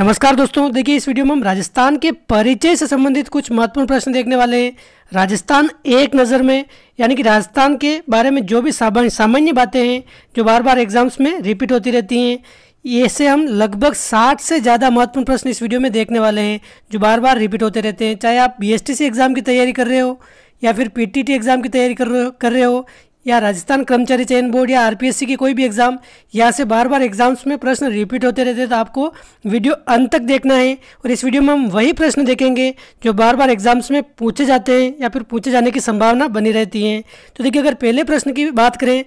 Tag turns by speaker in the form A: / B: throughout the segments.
A: नमस्कार दोस्तों देखिए इस वीडियो में हम राजस्थान के परिचय से संबंधित कुछ महत्वपूर्ण प्रश्न देखने वाले हैं राजस्थान एक नज़र में यानी कि राजस्थान के बारे में जो भी सामान्य बातें हैं जो बार बार एग्जाम्स में रिपीट होती रहती हैं ऐसे हम लगभग 60 से ज़्यादा महत्वपूर्ण प्रश्न इस वीडियो में देखने वाले हैं जो बार बार रिपीट होते रहते हैं चाहे आप बी एग्ज़ाम की तैयारी कर रहे हो या फिर पी एग्ज़ाम की तैयारी कर रहे हो या राजस्थान कर्मचारी चयन बोर्ड या आरपीएससी की कोई भी एग्ज़ाम यहाँ से बार बार एग्जाम्स में प्रश्न रिपीट होते रहते हैं तो आपको वीडियो अंत तक देखना है और इस वीडियो में हम वही प्रश्न देखेंगे जो बार बार एग्जाम्स में पूछे जाते हैं या फिर पूछे जाने की संभावना बनी रहती है तो देखिए अगर पहले प्रश्न की बात करें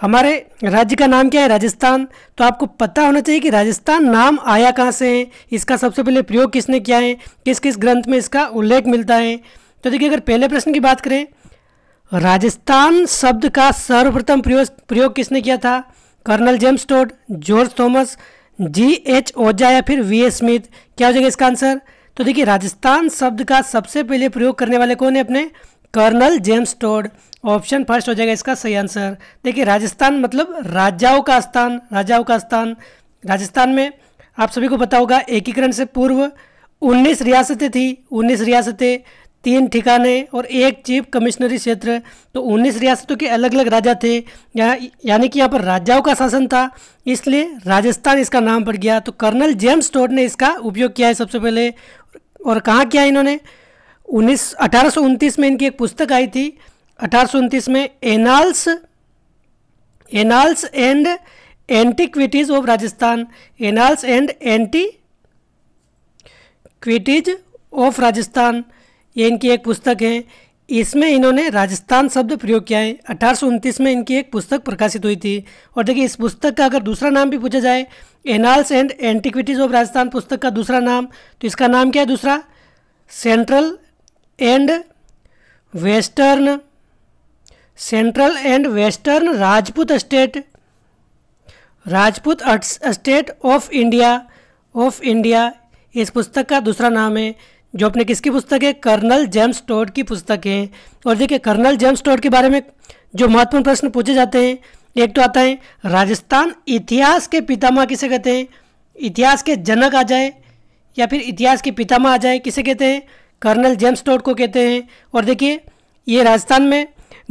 A: हमारे राज्य का नाम क्या है राजस्थान तो आपको पता होना चाहिए कि राजस्थान नाम आया कहाँ से है इसका सबसे पहले प्रयोग किसने किया है किस किस ग्रंथ में इसका उल्लेख मिलता है तो देखिए अगर पहले प्रश्न की बात करें राजस्थान शब्द का सर्वप्रथम प्रयोग प्रयोग किसने किया था Colonel James Tod George Thomas G H Ojha या फिर वी एस स्मिथ क्या हो जाएगा इसका आंसर तो देखिए राजस्थान शब्द का सबसे पहले प्रयोग करने वाले कौन है अपने Colonel James Tod option first हो जाएगा इसका सही आंसर देखिए राजस्थान मतलब राजाओं का स्थान राजाओं का स्थान राजस्थान में आप सभी को पता होगा एकीकरण से पूर्व 19 रियासतें थी 19 रियासतें तीन ठिकाने और एक चीफ कमिश्नरी क्षेत्र तो उन्नीस रियासतों के अलग अलग राजा थे यहाँ यानी कि यहाँ पर राजाओं का शासन था इसलिए राजस्थान इसका नाम पड़ गया तो कर्नल जेम्स टोड ने इसका उपयोग किया है सबसे पहले और कहाँ किया इन्होंने उन्नीस अठारह में इनकी एक पुस्तक आई थी अठारह में Annals Annals and Antiquities of Rajasthan Annals and Antiquities of Rajasthan ये इनकी एक पुस्तक है इसमें इन्होंने राजस्थान शब्द प्रयोग किया है अठारह में इनकी एक पुस्तक प्रकाशित हुई थी और देखिए इस पुस्तक का अगर दूसरा नाम भी पूछा जाए Annals and Antiquities of Rajasthan पुस्तक का दूसरा नाम तो इसका नाम क्या है दूसरा Central and Western Central and Western Rajput State Rajput State of India of India इस पुस्तक का दूसरा नाम है जो अपने किसकी पुस्तक है कर्नल जेम्स टॉड की पुस्तक है और देखिए कर्नल जेम्स टॉड के बारे में जो महत्वपूर्ण प्रश्न पूछे जाते हैं एक तो आता है राजस्थान इतिहास के पितामा किसे कहते हैं इतिहास के जनक आ जाए या फिर इतिहास के पितामा आ जाए किसे कहते हैं कर्नल जेम्स टॉड को कहते हैं और देखिए ये राजस्थान में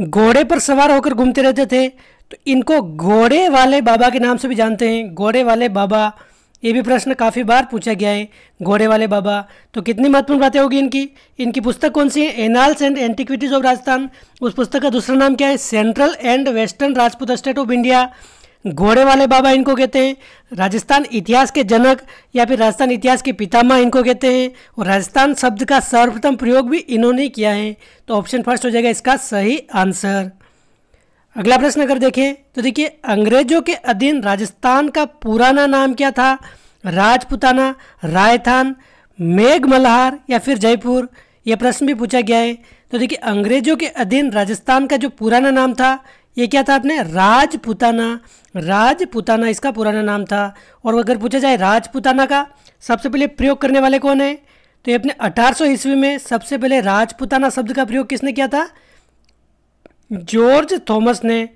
A: घोड़े पर सवार होकर घूमते रहते थे तो इनको घोड़े वाले बाबा के नाम से भी जानते हैं घोड़े वाले बाबा ये भी प्रश्न काफ़ी बार पूछा गया है घोड़े वाले बाबा तो कितनी महत्वपूर्ण बातें होगी इनकी इनकी पुस्तक कौन सी है Annals and Antiquities of Rajasthan उस पुस्तक का दूसरा नाम क्या है Central and Western Rajput State of India घोड़े वाले बाबा इनको कहते हैं राजस्थान इतिहास के जनक या फिर राजस्थान इतिहास के पितामा इनको कहते हैं और राजस्थान शब्द का सर्वप्रथम प्रयोग भी इन्होंने किया है तो ऑप्शन फर्स्ट हो जाएगा इसका सही आंसर अगला प्रश्न अगर देखें तो देखिए अंग्रेजों के अधीन राजस्थान का पुराना नाम क्या था राजपुताना रायथान मेघ मल्हार या फिर जयपुर यह प्रश्न भी पूछा गया है तो देखिए अंग्रेजों के अधीन राजस्थान का जो पुराना नाम था ये क्या था आपने राजपुताना राजपुताना इसका पुराना नाम था और अगर पूछा जाए राजपुताना का सबसे पहले प्रयोग करने वाले कौन है तो ये अपने अठारह ईस्वी में सबसे पहले राजपुताना शब्द का प्रयोग किसने किया था जॉर्ज थॉमस ने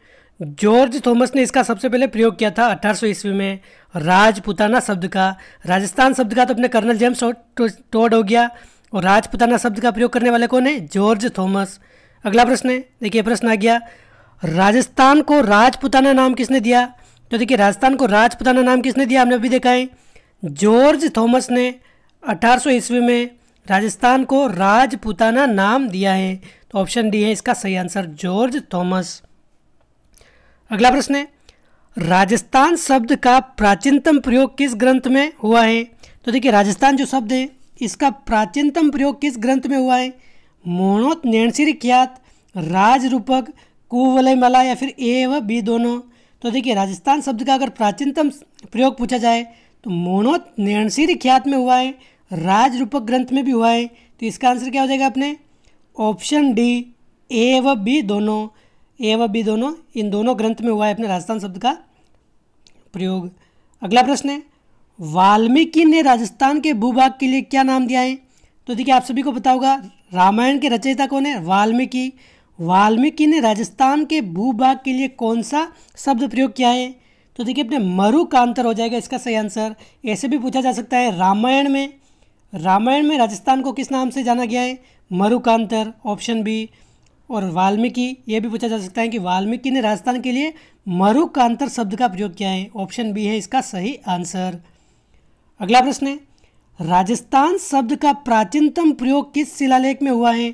A: जॉर्ज थॉमस ने इसका सबसे पहले प्रयोग किया था 1800 ईस्वी में राजपुताना शब्द का राजस्थान शब्द का तो अपने कर्नल जेम्स टोड हो गया और राजपुताना शब्द का प्रयोग करने वाले कौन है जॉर्ज थॉमस अगला प्रश्न है देखिए प्रश्न आ गया राजस्थान को राजपुताना नाम किसने दिया तो देखिए राजस्थान को राजपुताना नाम किसने दिया हमने अभी देखा है जॉर्ज थॉमस ने अठारह ईस्वी में राजस्थान को राजपुताना नाम दिया है तो ऑप्शन डी है इसका सही आंसर जॉर्ज थॉमस अगला प्रश्न है राजस्थान शब्द का प्राचीनतम प्रयोग किस ग्रंथ में हुआ है तो देखिए राजस्थान जो शब्द है इसका प्राचीनतम प्रयोग किस ग्रंथ में हुआ है मोणोत नैणसिर ख्यात राजरूपक कुवलयमाला या फिर ए व बी दोनों तो देखिए राजस्थान शब्द का अगर प्राचीनतम प्रयोग पूछा जाए तो मोणोत नैणसिर ख्यात में हुआ है राजरूपक ग्रंथ में भी हुआ है तो इसका आंसर क्या हो जाएगा अपने ऑप्शन डी ए व बी दोनों ए व बी दोनों इन दोनों ग्रंथ में हुआ है अपने राजस्थान शब्द का प्रयोग अगला प्रश्न है वाल्मीकि ने राजस्थान के भूभाग के लिए क्या नाम दिया है तो देखिए आप सभी को पता रामायण के रचयिता कौन है वाल्मीकि वाल्मीकि ने राजस्थान के भूभाग के लिए कौन सा शब्द प्रयोग किया है तो देखिए अपने मरु का अंतर हो जाएगा इसका सही आंसर ऐसे भी पूछा जा सकता है रामायण में रामायण में राजस्थान को किस नाम से जाना गया है मरुकांतर ऑप्शन बी और वाल्मीकि ये भी पूछा जा सकता है कि वाल्मीकि ने राजस्थान के लिए मरुकांतर शब्द का प्रयोग किया है ऑप्शन बी है इसका सही आंसर अगला प्रश्न है राजस्थान शब्द का प्राचीनतम प्रयोग किस शिलालेख में हुआ है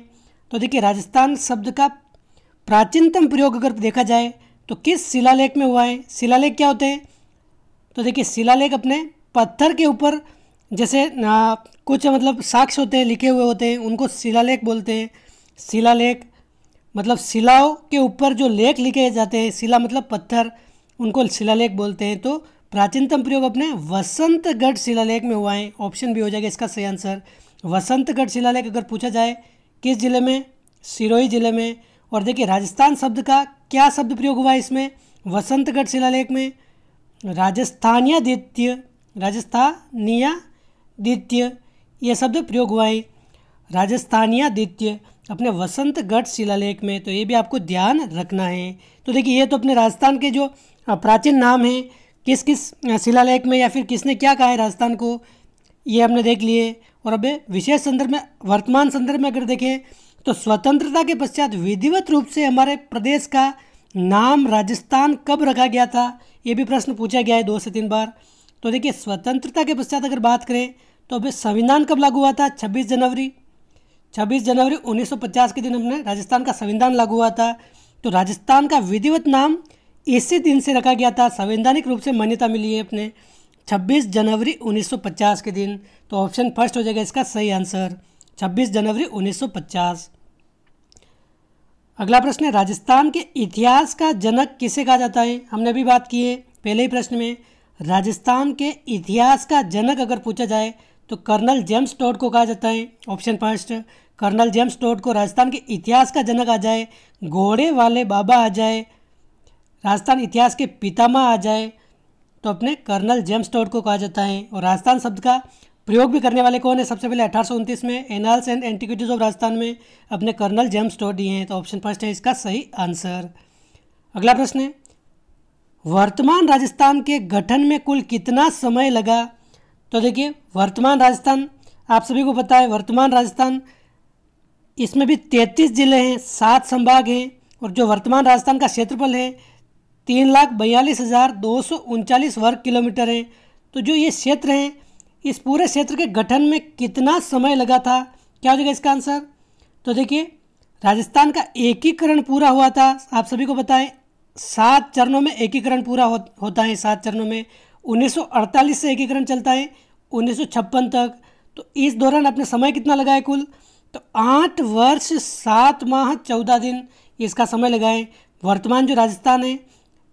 A: तो देखिए राजस्थान शब्द का प्राचीनतम प्रयोग अगर देखा जाए तो किस शिलालेख में हुआ है शिलालेख क्या होते हैं तो देखिए शिलालेख अपने पत्थर के ऊपर जैसे कुछ मतलब साक्ष्य होते हैं लिखे हुए होते हैं उनको शिलालेख बोलते हैं शिलालेख मतलब शिलाओं के ऊपर जो लेख लिखे जाते हैं शिला मतलब पत्थर उनको शिलालेख बोलते हैं तो प्राचीनतम प्रयोग अपने वसंतगढ़ शिलालेख में हुआ है ऑप्शन भी हो जाएगा इसका सही आंसर वसंतगढ़ शिलालेख अगर पूछा जाए किस ज़िले में सिरोही ज़िले में और देखिए राजस्थान शब्द का क्या शब्द प्रयोग हुआ है इसमें वसंतगढ़ शिलालेख में राजस्थानिया द्वितीय राजस्थानिया द्वितीय ये शब्द प्रयोग हुआ है राजस्थानिया द्वितीय अपने वसंतगढ़ शिलालेख में तो ये भी आपको ध्यान रखना है तो देखिए ये तो अपने राजस्थान के जो प्राचीन नाम हैं किस किस शिलालेख में या फिर किसने क्या कहा है राजस्थान को ये हमने देख लिए और अब विशेष संदर्भ में वर्तमान संदर्भ में अगर देखें तो स्वतंत्रता के पश्चात विधिवत रूप से हमारे प्रदेश का नाम राजस्थान कब रखा गया था ये भी प्रश्न पूछा गया है दो से तीन बार तो देखिए स्वतंत्रता के पश्चात अगर बात करें तो अभी संविधान कब लागू हुआ था 26 जनवरी 26 जनवरी 1950 के दिन हमने राजस्थान का संविधान लागू हुआ था तो राजस्थान का विधिवत नाम इसी दिन से रखा गया था संवैधानिक रूप से मान्यता मिली है अपने 26 जनवरी 1950 के दिन तो ऑप्शन फर्स्ट हो जाएगा इसका सही आंसर 26 जनवरी 1950 अगला प्रश्न है राजस्थान के इतिहास का जनक किसे कहा जाता है हमने अभी बात की है पहले ही प्रश्न में राजस्थान के इतिहास का जनक अगर पूछा जाए तो कर्नल जेम्स टॉड को कहा जाता है option first Colonel James Tod को राजस्थान के इतिहास का जनक आ जाए घोड़े वाले बाबा आ जाए राजस्थान इतिहास के पितामह आ जाए तो अपने कर्नल जेम्स टॉड को कहा जाता है और राजस्थान शब्द का प्रयोग भी करने वाले कौन है सबसे पहले अठारह में Annals and Antiquities of Rajasthan में अपने कर्नल जेम्स टॉड दिए हैं तो ऑप्शन फर्स्ट है इसका सही आंसर अगला प्रश्न है वर्तमान राजस्थान के गठन में कुल कितना समय लगा तो देखिए वर्तमान राजस्थान आप सभी को पता है वर्तमान राजस्थान इसमें भी तैंतीस जिले हैं सात संभाग हैं और जो वर्तमान राजस्थान का क्षेत्रफल है तीन लाख बयालीस हज़ार दो सौ उनचालीस वर्ग किलोमीटर है तो जो ये क्षेत्र हैं इस पूरे क्षेत्र के गठन में कितना समय लगा था क्या हो जाएगा इसका आंसर तो देखिए राजस्थान का एकीकरण पूरा हुआ था आप सभी को बताएं सात चरणों में एकीकरण पूरा हो, होता है सात चरणों में 1948 से एकीकरण चलता है उन्नीस तक तो इस दौरान आपने समय कितना लगाया कुल तो आठ वर्ष सात माह चौदह दिन इसका समय लगाए वर्तमान जो राजस्थान है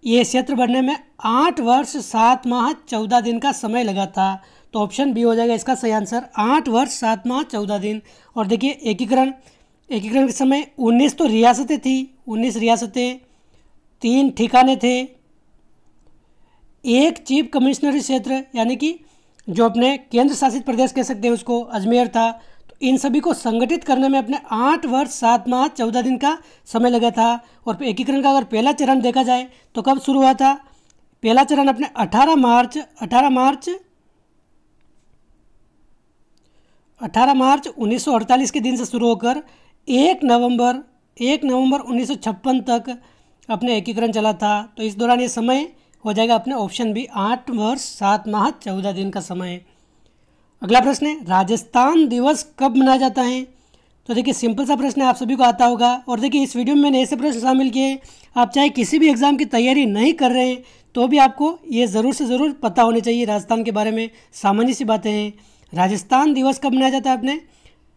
A: ये क्षेत्र बढ़ने में आठ वर्ष सात माह चौदह दिन का समय लगा था तो ऑप्शन बी हो जाएगा इसका सही आंसर आठ वर्ष सात माह चौदह दिन और देखिए एकीकरण एकीकरण के समय उन्नीस तो रियासतें थी उन्नीस रियासतें तीन ठिकाने थे एक चीफ कमिश्नरी क्षेत्र यानी कि जो अपने केंद्र शासित प्रदेश कह सकते हैं उसको अजमेर था तो इन सभी को संगठित करने में अपने आठ वर्ष सात माह चौदह दिन का समय लगा था और एकीकरण का अगर पहला चरण देखा जाए तो कब शुरू हुआ था पहला चरण अपने 18 मार्च 18 मार्च 18 मार्च 1948 के दिन से शुरू होकर 1 नवंबर 1 नवंबर 1956 तक अपने एकीकरण चला था तो इस दौरान ये समय हो जाएगा अपने ऑप्शन बी आठ वर्ष सात माह चौदह दिन का समय अगला प्रश्न है राजस्थान दिवस कब मनाया जाता है तो देखिए सिंपल सा प्रश्न आप सभी को आता होगा और देखिए इस वीडियो में मैंने ऐसे प्रश्न शामिल किए हैं आप चाहे किसी भी एग्ज़ाम की तैयारी नहीं कर रहे हैं तो भी आपको ये ज़रूर से ज़रूर पता होने चाहिए राजस्थान के बारे में सामान्य सी बातें हैं राजस्थान दिवस कब मनाया जाता है आपने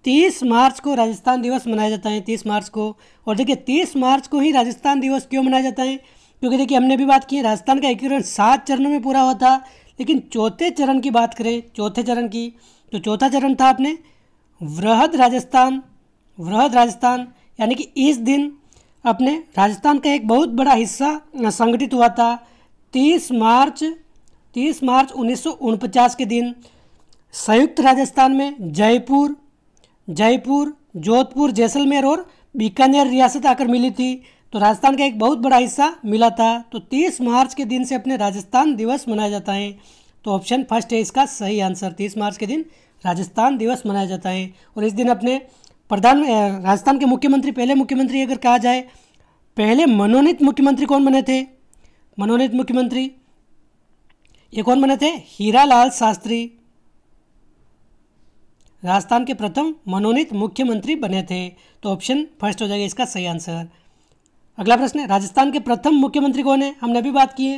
A: तीस मार्च को राजस्थान दिवस मनाया जाता है तीस मार्च को और देखिए तीस मार्च को ही राजस्थान दिवस क्यों मनाया जाता है क्योंकि देखिए हमने भी बात की राजस्थान का एकीकरण सात चरणों में पूरा हुआ था लेकिन चौथे चरण की बात करें चौथे चरण की तो चौथा चरण था आपने वृहद राजस्थान वृहद राजस्थान यानी कि इस दिन अपने राजस्थान का एक बहुत बड़ा हिस्सा संगठित हुआ था तीस मार्च तीस मार्च उन्नीस के दिन संयुक्त राजस्थान में जयपुर जयपुर जोधपुर जैसलमेर और बीकानेर रियासत आकर मिली थी तो राजस्थान का एक बहुत बड़ा हिस्सा मिला था तो तीस मार्च के दिन से अपने राजस्थान दिवस मनाया जाता है तो ऑप्शन फर्स्ट है इसका सही आंसर तीस मार्च के दिन राजस्थान दिवस मनाया जाता है और इस दिन अपने प्रधान राजस्थान के मुख्यमंत्री पहले मुख्यमंत्री अगर कहा जाए पहले मनोनीत मुख्यमंत्री कौन बने थे मनोनीत मुख्यमंत्री ये कौन बने थे हीरा लाल शास्त्री राजस्थान के प्रथम मनोनीत मुख्यमंत्री बने थे तो ऑप्शन फर्स्ट हो जाएगा इसका सही आंसर अगला प्रश्न है राजस्थान के प्रथम मुख्यमंत्री कौन है हमने अभी बात की है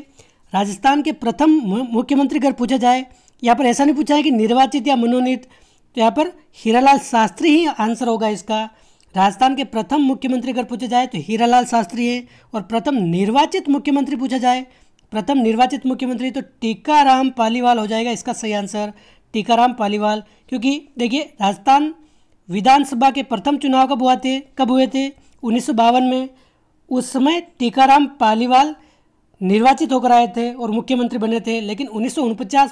A: राजस्थान के प्रथम मुख्यमंत्री अगर पूछा जाए यहाँ पर ऐसा नहीं पूछा है कि निर्वाचित या मनोनीत तो यहाँ पर हीरालाल शास्त्री ही आंसर होगा इसका राजस्थान के प्रथम मुख्यमंत्री अगर पूछा जाए तो हीरालाल शास्त्री है और प्रथम निर्वाचित मुख्यमंत्री पूछा जाए प्रथम निर्वाचित मुख्यमंत्री तो टीकाराम पालीवाल हो जाएगा इसका सही आंसर टीकाराम पालीवाल क्योंकि देखिए राजस्थान विधानसभा के प्रथम चुनाव कब हुआ थे कब हुए थे उन्नीस में उस समय टीकाराम पालीवाल निर्वाचित होकर आए थे और मुख्यमंत्री बने थे लेकिन उन्नीस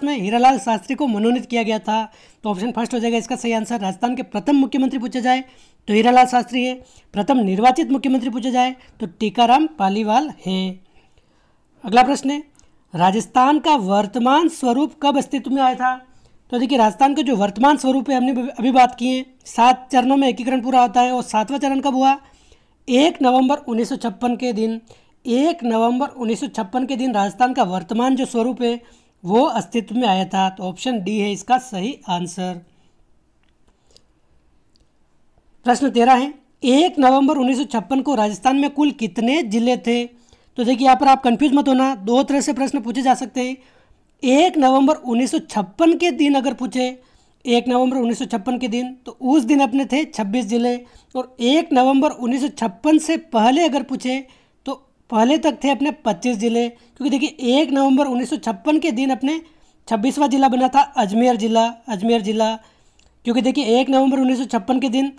A: में हीरालाल शास्त्री को मनोनीत किया गया था तो ऑप्शन फर्स्ट हो जाएगा इसका सही आंसर राजस्थान के प्रथम मुख्यमंत्री पूछे जाए तो हीरालाल शास्त्री है प्रथम निर्वाचित मुख्यमंत्री पूछा जाए तो टीकाराम पालीवाल हैं अगला प्रश्न है राजस्थान का वर्तमान स्वरूप कब अस्तित्व में आया था तो देखिए राजस्थान का जो वर्तमान स्वरूप है हमने अभी बात की है सात चरणों में एकीकरण पूरा होता है और सातवां चरण कब हुआ एक नवंबर उन्नीस के दिन एक नवंबर उन्नीस के दिन राजस्थान का वर्तमान जो स्वरूप है वो अस्तित्व में आया था तो ऑप्शन डी है इसका सही आंसर प्रश्न तेरह है एक नवंबर उन्नीस को राजस्थान में कुल कितने जिले थे तो देखिए यहाँ पर आप कंफ्यूज मत होना दो तरह से प्रश्न पूछे जा सकते हैं एक नवंबर उन्नीस के दिन अगर पूछे एक नवंबर उन्नीस के दिन तो उस दिन अपने थे 26 ज़िले और एक नवंबर उन्नीस से पहले अगर पूछे तो पहले तक थे अपने 25 ज़िले क्योंकि देखिए एक नवंबर उन्नीस के दिन अपने छब्बीसवा ज़िला बना था अजमेर ज़िला अजमेर ज़िला क्योंकि देखिए एक नवंबर उन्नीस के दिन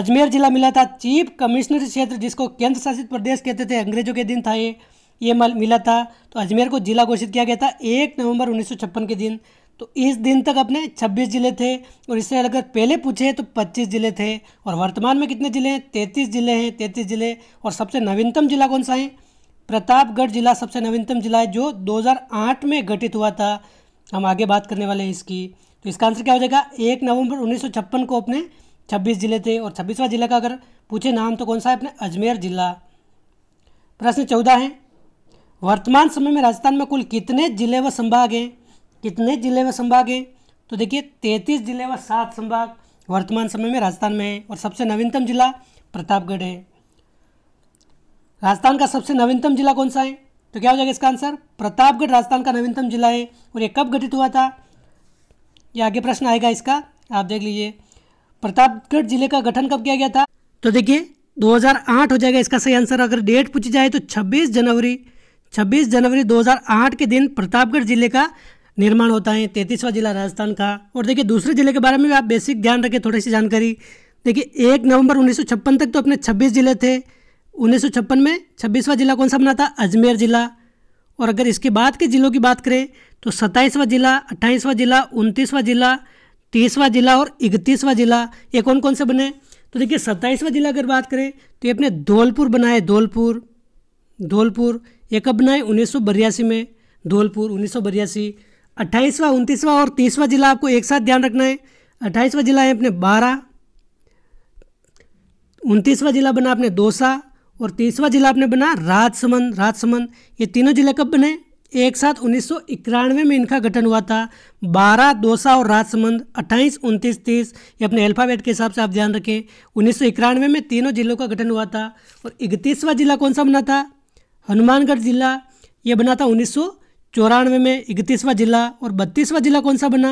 A: अजमेर ज़िला मिला था चीफ कमिश्नरी क्षेत्र जिसको केंद्र शासित प्रदेश कहते थे अंग्रेजों के दिन था ये ये मिला था तो अजमेर को जिला घोषित किया गया था एक नवंबर उन्नीस के दिन तो इस दिन तक अपने 26 जिले थे और इससे अगर पहले पूछे तो 25 जिले थे और वर्तमान में कितने जिले हैं 33 जिले हैं 33 जिले और सबसे नवीनतम जिला कौन सा है प्रतापगढ़ जिला सबसे नवीनतम जिला है जो 2008 में गठित हुआ था हम आगे बात करने वाले हैं इसकी तो इसका आंसर क्या हो जाएगा एक नवंबर उन्नीस को अपने छब्बीस जिले थे और छब्बीसवा जिला का अगर पूछे नाम तो कौन सा है अपने अजमेर जिला प्रश्न चौदह है वर्तमान समय में राजस्थान में कुल कितने जिले व संभाग हैं कितने जिले व संभाग हैं तो देखिए तैंतीस जिले व सात संभाग वर्तमान समय में राजस्थान में है और सबसे नवीनतम जिला प्रतापगढ़ है राजस्थान का सबसे नवीनतम जिला कौन सा है तो क्या हो जाएगा इसका आंसर प्रतापगढ़ राजस्थान का नवीनतम जिला है और ये कब गठित हुआ था ये आगे प्रश्न आएगा इसका आप देख लीजिए प्रतापगढ़ जिले का गठन कब किया गया था तो देखिए 2008 हो जाएगा इसका सही आंसर अगर डेट पूछी जाए तो 26 जनवरी 26 जनवरी 2008 के दिन प्रतापगढ़ जिले का निर्माण होता है तैंतीसवां जिला राजस्थान का और देखिए दूसरे जिले के बारे में भी आप बेसिक ध्यान रखें थोड़ी सी जानकारी देखिए एक नवंबर उन्नीस तक तो अपने छब्बीस जिले थे उन्नीस में छब्बीसवा जिला कौन सा बना था अजमेर जिला और अगर इसके बाद के ज़िलों की बात करें तो सत्ताईसवा जिला अट्ठाईसवा जिला उनतीसवा जिला तीसवा जिला और इकतीसवा जिला ये कौन कौन से बने तो देखिए सत्ताईसवा जिला अगर बात करें तो ये अपने धौलपुर बनाए धौलपुर धौलपुर ये कब बनाए उन्नीस में धौलपुर उन्नीस अट्ठाईसवां उनतीसवां और तीसवा जिला आपको एक साथ ध्यान रखना है अट्ठाईसवां जिला है अपने बारह उनतीसवां जिला बना अपने दोसा और तीसवा जिला आपने बना राजसमंद राजसमंद ये तीनों जिले कब बने एक साथ उन्नीस में इनका गठन हुआ था बारह दोसा और राजसमंद अट्ठाईस उनतीस तीस ये अपने अल्फ़ाबेट के हिसाब से आप ध्यान रखें उन्नीस में तीनों जिलों का गठन हुआ था और इकतीसवां जिला कौन सा बना था हनुमानगढ़ जिला ये बना था उन्नीस सौ चौरानवे में इकतीसवां जिला और बत्तीसवां जिला कौन सा बना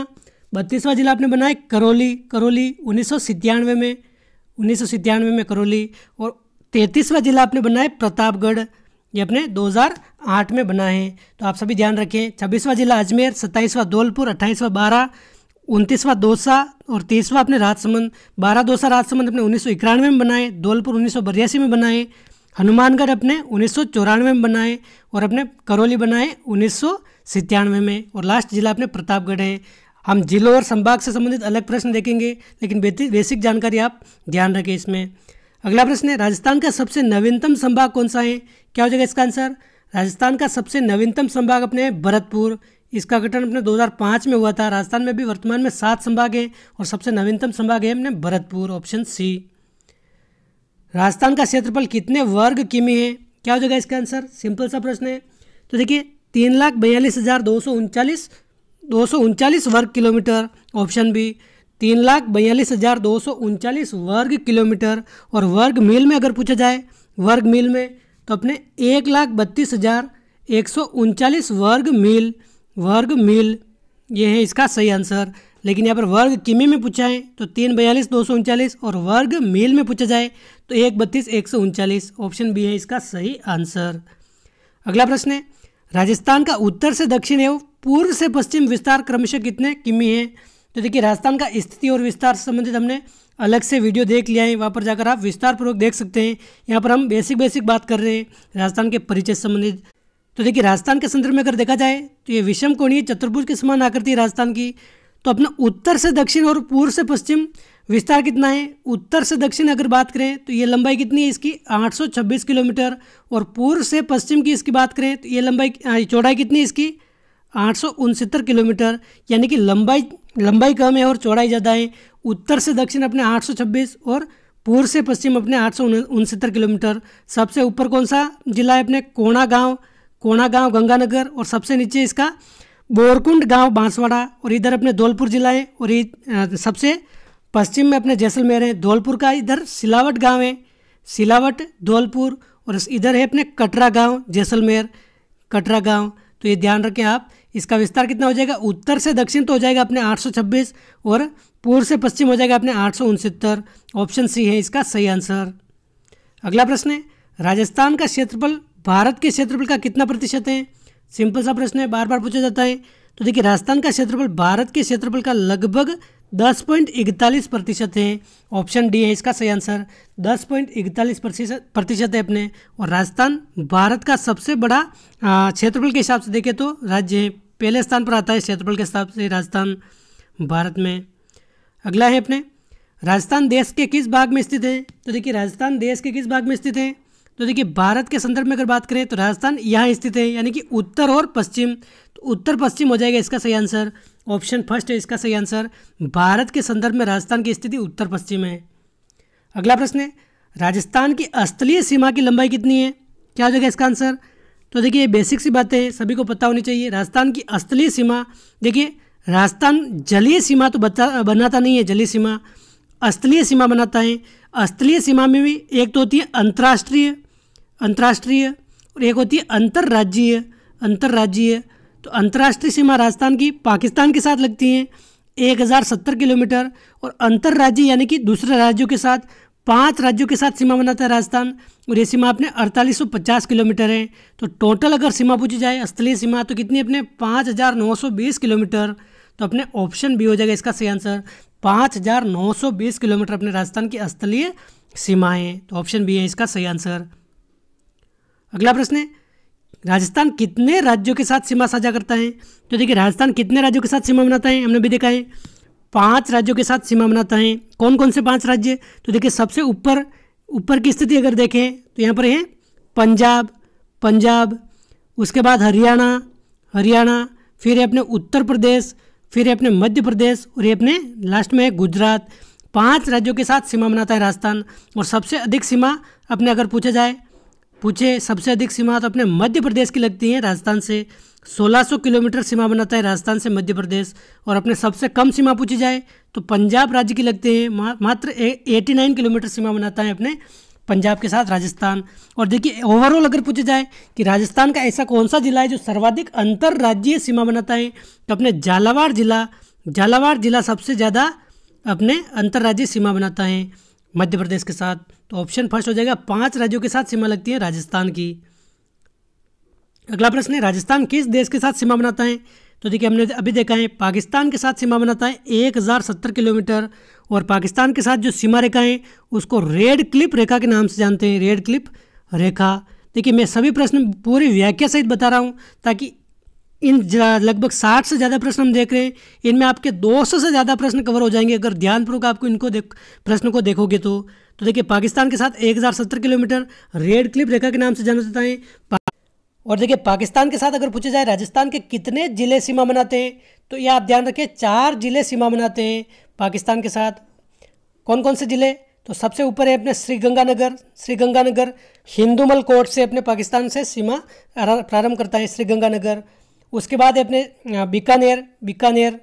A: बत्तीसवां जिला आपने बनाया करौली करौली उन्नीस में उन्नीस में करौली और तैंतीसवां जिला आपने बनाए प्रतापगढ़ ये अपने 2008 में बना है तो आप सभी ध्यान रखें छब्बीसवां जिला अजमेर सत्ताईसवां धौलपुर अट्ठाईसवां बारह उनतीसवां दौसा और तीसवां अपने राजसमंद बारह दौसा राजसमंद अपने उन्नीस में बनाए धौलपुर उन्नीस में बनाए हनुमानगढ़ अपने उन्नीस में बनाए और अपने करौली बनाए उन्नीस में और लास्ट जिला अपने प्रतापगढ़ है हम जिलों और संभाग से संबंधित अलग प्रश्न देखेंगे लेकिन बेसिक जानकारी आप ध्यान रखें इसमें अगला प्रश्न है राजस्थान का सबसे नवीनतम संभाग कौन सा है क्या हो जाएगा इसका आंसर राजस्थान का सबसे नवीनतम संभाग अपने भरतपुर इसका गठन अपने 2005 में हुआ था राजस्थान में भी वर्तमान में सात संभाग हैं और सबसे नवीनतम संभाग है अपने भरतपुर ऑप्शन सी राजस्थान का क्षेत्रफल कितने वर्ग किमी है क्या हो जाएगा इसका आंसर सिंपल सा प्रश्न है तो देखिए तीन लाख बयालीस हज़ार दो सौ उनचालीस दो सौ उनचालीस वर्ग किलोमीटर ऑप्शन बी तीन लाख बयालीस हज़ार दो सौ उनचालीस वर्ग किलोमीटर और वर्ग मील में अगर पूछा जाए वर्ग मील में तो अपने एक लाख बत्तीस हज़ार एक सौ उनचालीस वर्ग मील वर्ग मील ये है इसका सही आंसर लेकिन यहाँ पर वर्ग किमी में पूछा है तो तीन बयालीस दो सौ उनचालीस और वर्ग मील में पूछा जाए तो एक बत्तीस एक सौ उनचालीस ऑप्शन बी है इसका सही आंसर अगला प्रश्न है राजस्थान का उत्तर से दक्षिण एवं पूर्व से पश्चिम विस्तार क्रमशः कितने किमी है तो देखिए राजस्थान का स्थिति और विस्तार संबंधित हमने अलग से वीडियो देख लिया है वहाँ पर जाकर आप विस्तार पूर्वक देख सकते हैं यहाँ पर हम बेसिक बेसिक बात कर रहे हैं राजस्थान के परिचय संबंधित तो देखिए राजस्थान के संदर्भ में अगर देखा जाए तो ये विषम कोणीय चतुर्भुज के समान आकृति राजस्थान की तो अपना उत्तर से दक्षिण और पूर्व से पश्चिम विस्तार कितना है उत्तर से दक्षिण अगर बात करें तो ये लंबाई कितनी है इसकी 826 किलोमीटर और पूर्व से पश्चिम की इसकी बात करें तो ये लंबाई चौड़ाई कितनी है इसकी आठ किलोमीटर यानी कि लंबाई लंबाई कम है और चौड़ाई ज़्यादा है उत्तर से दक्षिण अपने आठ और पूर्व से पश्चिम अपने आठ किलोमीटर सबसे ऊपर कौन सा जिला है अपने कोणा गाँव कोणा गाँव गंगानगर और सबसे नीचे इसका बोरकुंड गांव बांसवाड़ा और इधर अपने धौलपुर जिला है और सबसे पश्चिम में अपने जैसलमेर है धौलपुर का इधर सिलावट गांव है सिलावट धौलपुर और इधर है अपने कटरा गांव जैसलमेर कटरा गांव तो ये ध्यान रखें आप इसका विस्तार कितना हो जाएगा उत्तर से दक्षिण तो हो जाएगा अपने आठ और पूर्व से पश्चिम हो जाएगा अपने आठ ऑप्शन सी है इसका सही आंसर अगला प्रश्न है राजस्थान का क्षेत्रफल भारत के क्षेत्रफल का कितना प्रतिशत है सिंपल सा प्रश्न है बार बार पूछा जाता है तो देखिए राजस्थान का क्षेत्रफल भारत के क्षेत्रफल का लगभग दस पॉइंट इकतालीस प्रतिशत है ऑप्शन डी है इसका सही आंसर दस पॉइंट इकतालीस प्रतिशत है अपने और राजस्थान भारत का सबसे बड़ा क्षेत्रफल के हिसाब से देखें तो राज्य पहले स्थान पर आता है क्षेत्रफल के हिसाब से राजस्थान भारत में अगला है अपने राजस्थान देश के किस भाग में स्थित है तो देखिए राजस्थान देश के किस भाग में स्थित है तो देखिए भारत के संदर्भ में अगर बात करें तो राजस्थान यहाँ स्थित है यानी कि उत्तर और पश्चिम तो उत्तर पश्चिम हो जाएगा इसका सही आंसर ऑप्शन फर्स्ट है इसका सही आंसर भारत के संदर्भ में राजस्थान की स्थिति उत्तर पश्चिम है अगला प्रश्न है राजस्थान की स्थलीय सीमा की लंबाई कितनी है क्या हो जाएगा इसका आंसर तो देखिए ये बेसिक सी बातें हैं सभी को पता होनी चाहिए राजस्थान की स्थलीय सीमा देखिए राजस्थान जलीय सीमा तो बता बनाता नहीं है जलीय सीमा स्थलीय सीमा बनाता है अस्थलीय सीमा में भी एक तो होती है अंतर्राष्ट्रीय अंतर्राष्ट्रीय और एक होती है अंतर्राज्यीय अंतर्राज्यीय तो अंतर्राष्ट्रीय सीमा राजस्थान की पाकिस्तान के साथ लगती हैं एक हज़ार सत्तर किलोमीटर और अंतर्राज्य यानी कि दूसरे राज्यों के साथ पांच राज्यों के साथ सीमा बनाता है राजस्थान और ये सीमा अपने अड़तालीस सौ पचास किलोमीटर है तो टोटल अगर सीमा पूछी जाए स्थलीय सीमा तो कितनी अपने पाँच हज़ार नौ सौ बीस किलोमीटर तो अपने ऑप्शन बी हो जाएगा इसका सही आंसर पाँच हज़ार नौ सौ बीस किलोमीटर अपने राजस्थान की स्थलीय सीमाएँ तो ऑप्शन बी है इसका सही आंसर अगला प्रश्न है राजस्थान कितने राज्यों के साथ सीमा साझा करता है तो देखिए राजस्थान कितने राज्यों के साथ सीमा बनाता है हमने भी देखा है पांच राज्यों के साथ सीमा बनाता है कौन कौन से पांच राज्य तो देखिए सबसे ऊपर ऊपर की स्थिति अगर देखें तो यहाँ पर है पंजाब पंजाब उसके बाद हरियाणा हरियाणा फिर है अपने उत्तर प्रदेश फिर है अपने मध्य प्रदेश और ये अपने लास्ट में है गुजरात पांच राज्यों के साथ सीमा बनाता है राजस्थान और सबसे अधिक सीमा अपने अगर पूछा जाए पूछे सबसे अधिक सीमा तो अपने मध्य प्रदेश की लगती है राजस्थान से 1600 किलोमीटर सीमा बनाता है राजस्थान से मध्य प्रदेश और अपने सबसे कम सीमा पूछी जाए तो पंजाब राज्य की लगते हैं मात्र 89 किलोमीटर सीमा बनाता है अपने पंजाब के साथ राजस्थान और देखिए ओवरऑल अगर पूछा जाए कि राजस्थान का ऐसा कौन सा जिला है जो सर्वाधिक अंतर्राज्यीय सीमा बनाता है तो अपने झालावाड़ जिला झालावाड़ जिला सबसे ज़्यादा अपने अंतर्राज्यीय सीमा बनाता है मध्य प्रदेश के साथ तो ऑप्शन फर्स्ट हो जाएगा पांच राज्यों के साथ सीमा लगती है राजस्थान की अगला प्रश्न है राजस्थान किस देश के साथ सीमा बनाता है तो देखिए हमने अभी देखा है पाकिस्तान के साथ सीमा बनाता है एक हज़ार सत्तर किलोमीटर और पाकिस्तान के साथ जो सीमा रेखा है उसको रेड क्लिप रेखा के नाम से जानते हैं रेड क्लिप रेखा देखिए मैं सभी प्रश्न पूरी व्याख्या सहित बता रहा हूँ ताकि इन लगभग साठ से ज़्यादा प्रश्न हम देख रहे हैं इनमें आपके 200 से ज़्यादा प्रश्न कवर हो जाएंगे अगर ध्यानपूर्वक आपको इनको देख प्रश्न को देखोगे तो तो देखिए पाकिस्तान के साथ एक किलोमीटर रेड क्लिप रेखा के नाम से जाना जाता है और देखिए पाकिस्तान के साथ अगर पूछा जाए राजस्थान के कितने ज़िले सीमा बनाते हैं तो ये आप ध्यान रखिए चार ज़िले सीमा बनाते हैं पाकिस्तान के साथ कौन कौन से ज़िले तो सबसे ऊपर है अपने श्रीगंगानगर श्रीगंगानगर हिंदुमल हिंदूमल कोट से अपने पाकिस्तान से सीमा प्रारंभ करता है श्रीगंगानगर उसके बाद अपने बीकानेर बीकानेर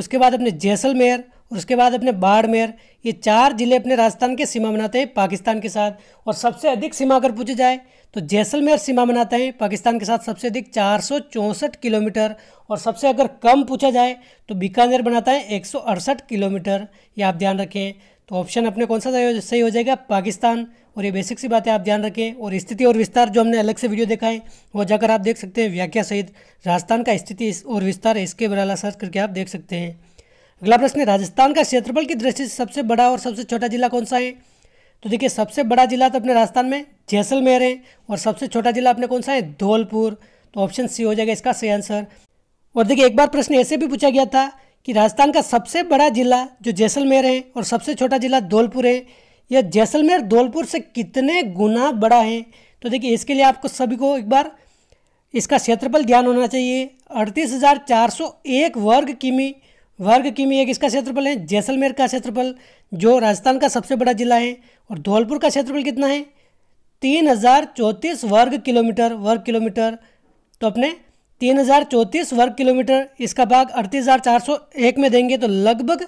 A: उसके बाद अपने जैसलमेर उसके बाद अपने बाड़मेर ये चार ज़िले अपने राजस्थान के सीमा बनाते हैं पाकिस्तान के साथ और सबसे अधिक सीमा अगर पूछे जाए तो जैसलमेर सीमा बनाते हैं पाकिस्तान के साथ सबसे अधिक चार किलोमीटर और सबसे अगर कम पूछा जाए तो बीकानेर बनाता है एक किलोमीटर ये आप ध्यान रखें तो ऑप्शन अपने कौन सा सही हो जाएगा पाकिस्तान और ये बेसिक सी बातें आप ध्यान रखें और स्थिति और विस्तार जो हमने अलग से वीडियो देखा है वो जाकर आप देख सकते हैं व्याख्या सहित राजस्थान का स्थिति और विस्तार इसके बराला सर्च करके आप देख सकते हैं अगला प्रश्न है राजस्थान का क्षेत्रफल की दृष्टि से सबसे बड़ा और सबसे छोटा जिला कौन सा है तो देखिए सबसे बड़ा जिला तो अपने राजस्थान में जैसलमेर है और सबसे छोटा जिला अपने कौन सा है धौलपुर तो ऑप्शन सी हो जाएगा इसका सही आंसर और देखिए एक बार प्रश्न ऐसे भी पूछा गया था कि राजस्थान का सबसे बड़ा जिला जो जैसलमेर है और सबसे छोटा जिला धौलपुर है यह जैसलमेर धौलपुर से कितने गुना बड़ा है तो देखिए इसके लिए आपको सभी को एक बार इसका क्षेत्रफल ज्ञान होना चाहिए अड़तीस हज़ार चार सौ एक वर्ग किमी वर्ग किमी एक इसका क्षेत्रफल है जैसलमेर का क्षेत्रफल जो राजस्थान का सबसे बड़ा जिला है और धौलपुर का क्षेत्रफल कितना है तीन हज़ार चौंतीस वर्ग किलोमीटर वर्ग किलोमीटर तो अपने तीन हज़ार चौतीस वर्ग किलोमीटर इसका भाग अड़तीस हज़ार चार सौ एक में देंगे तो लगभग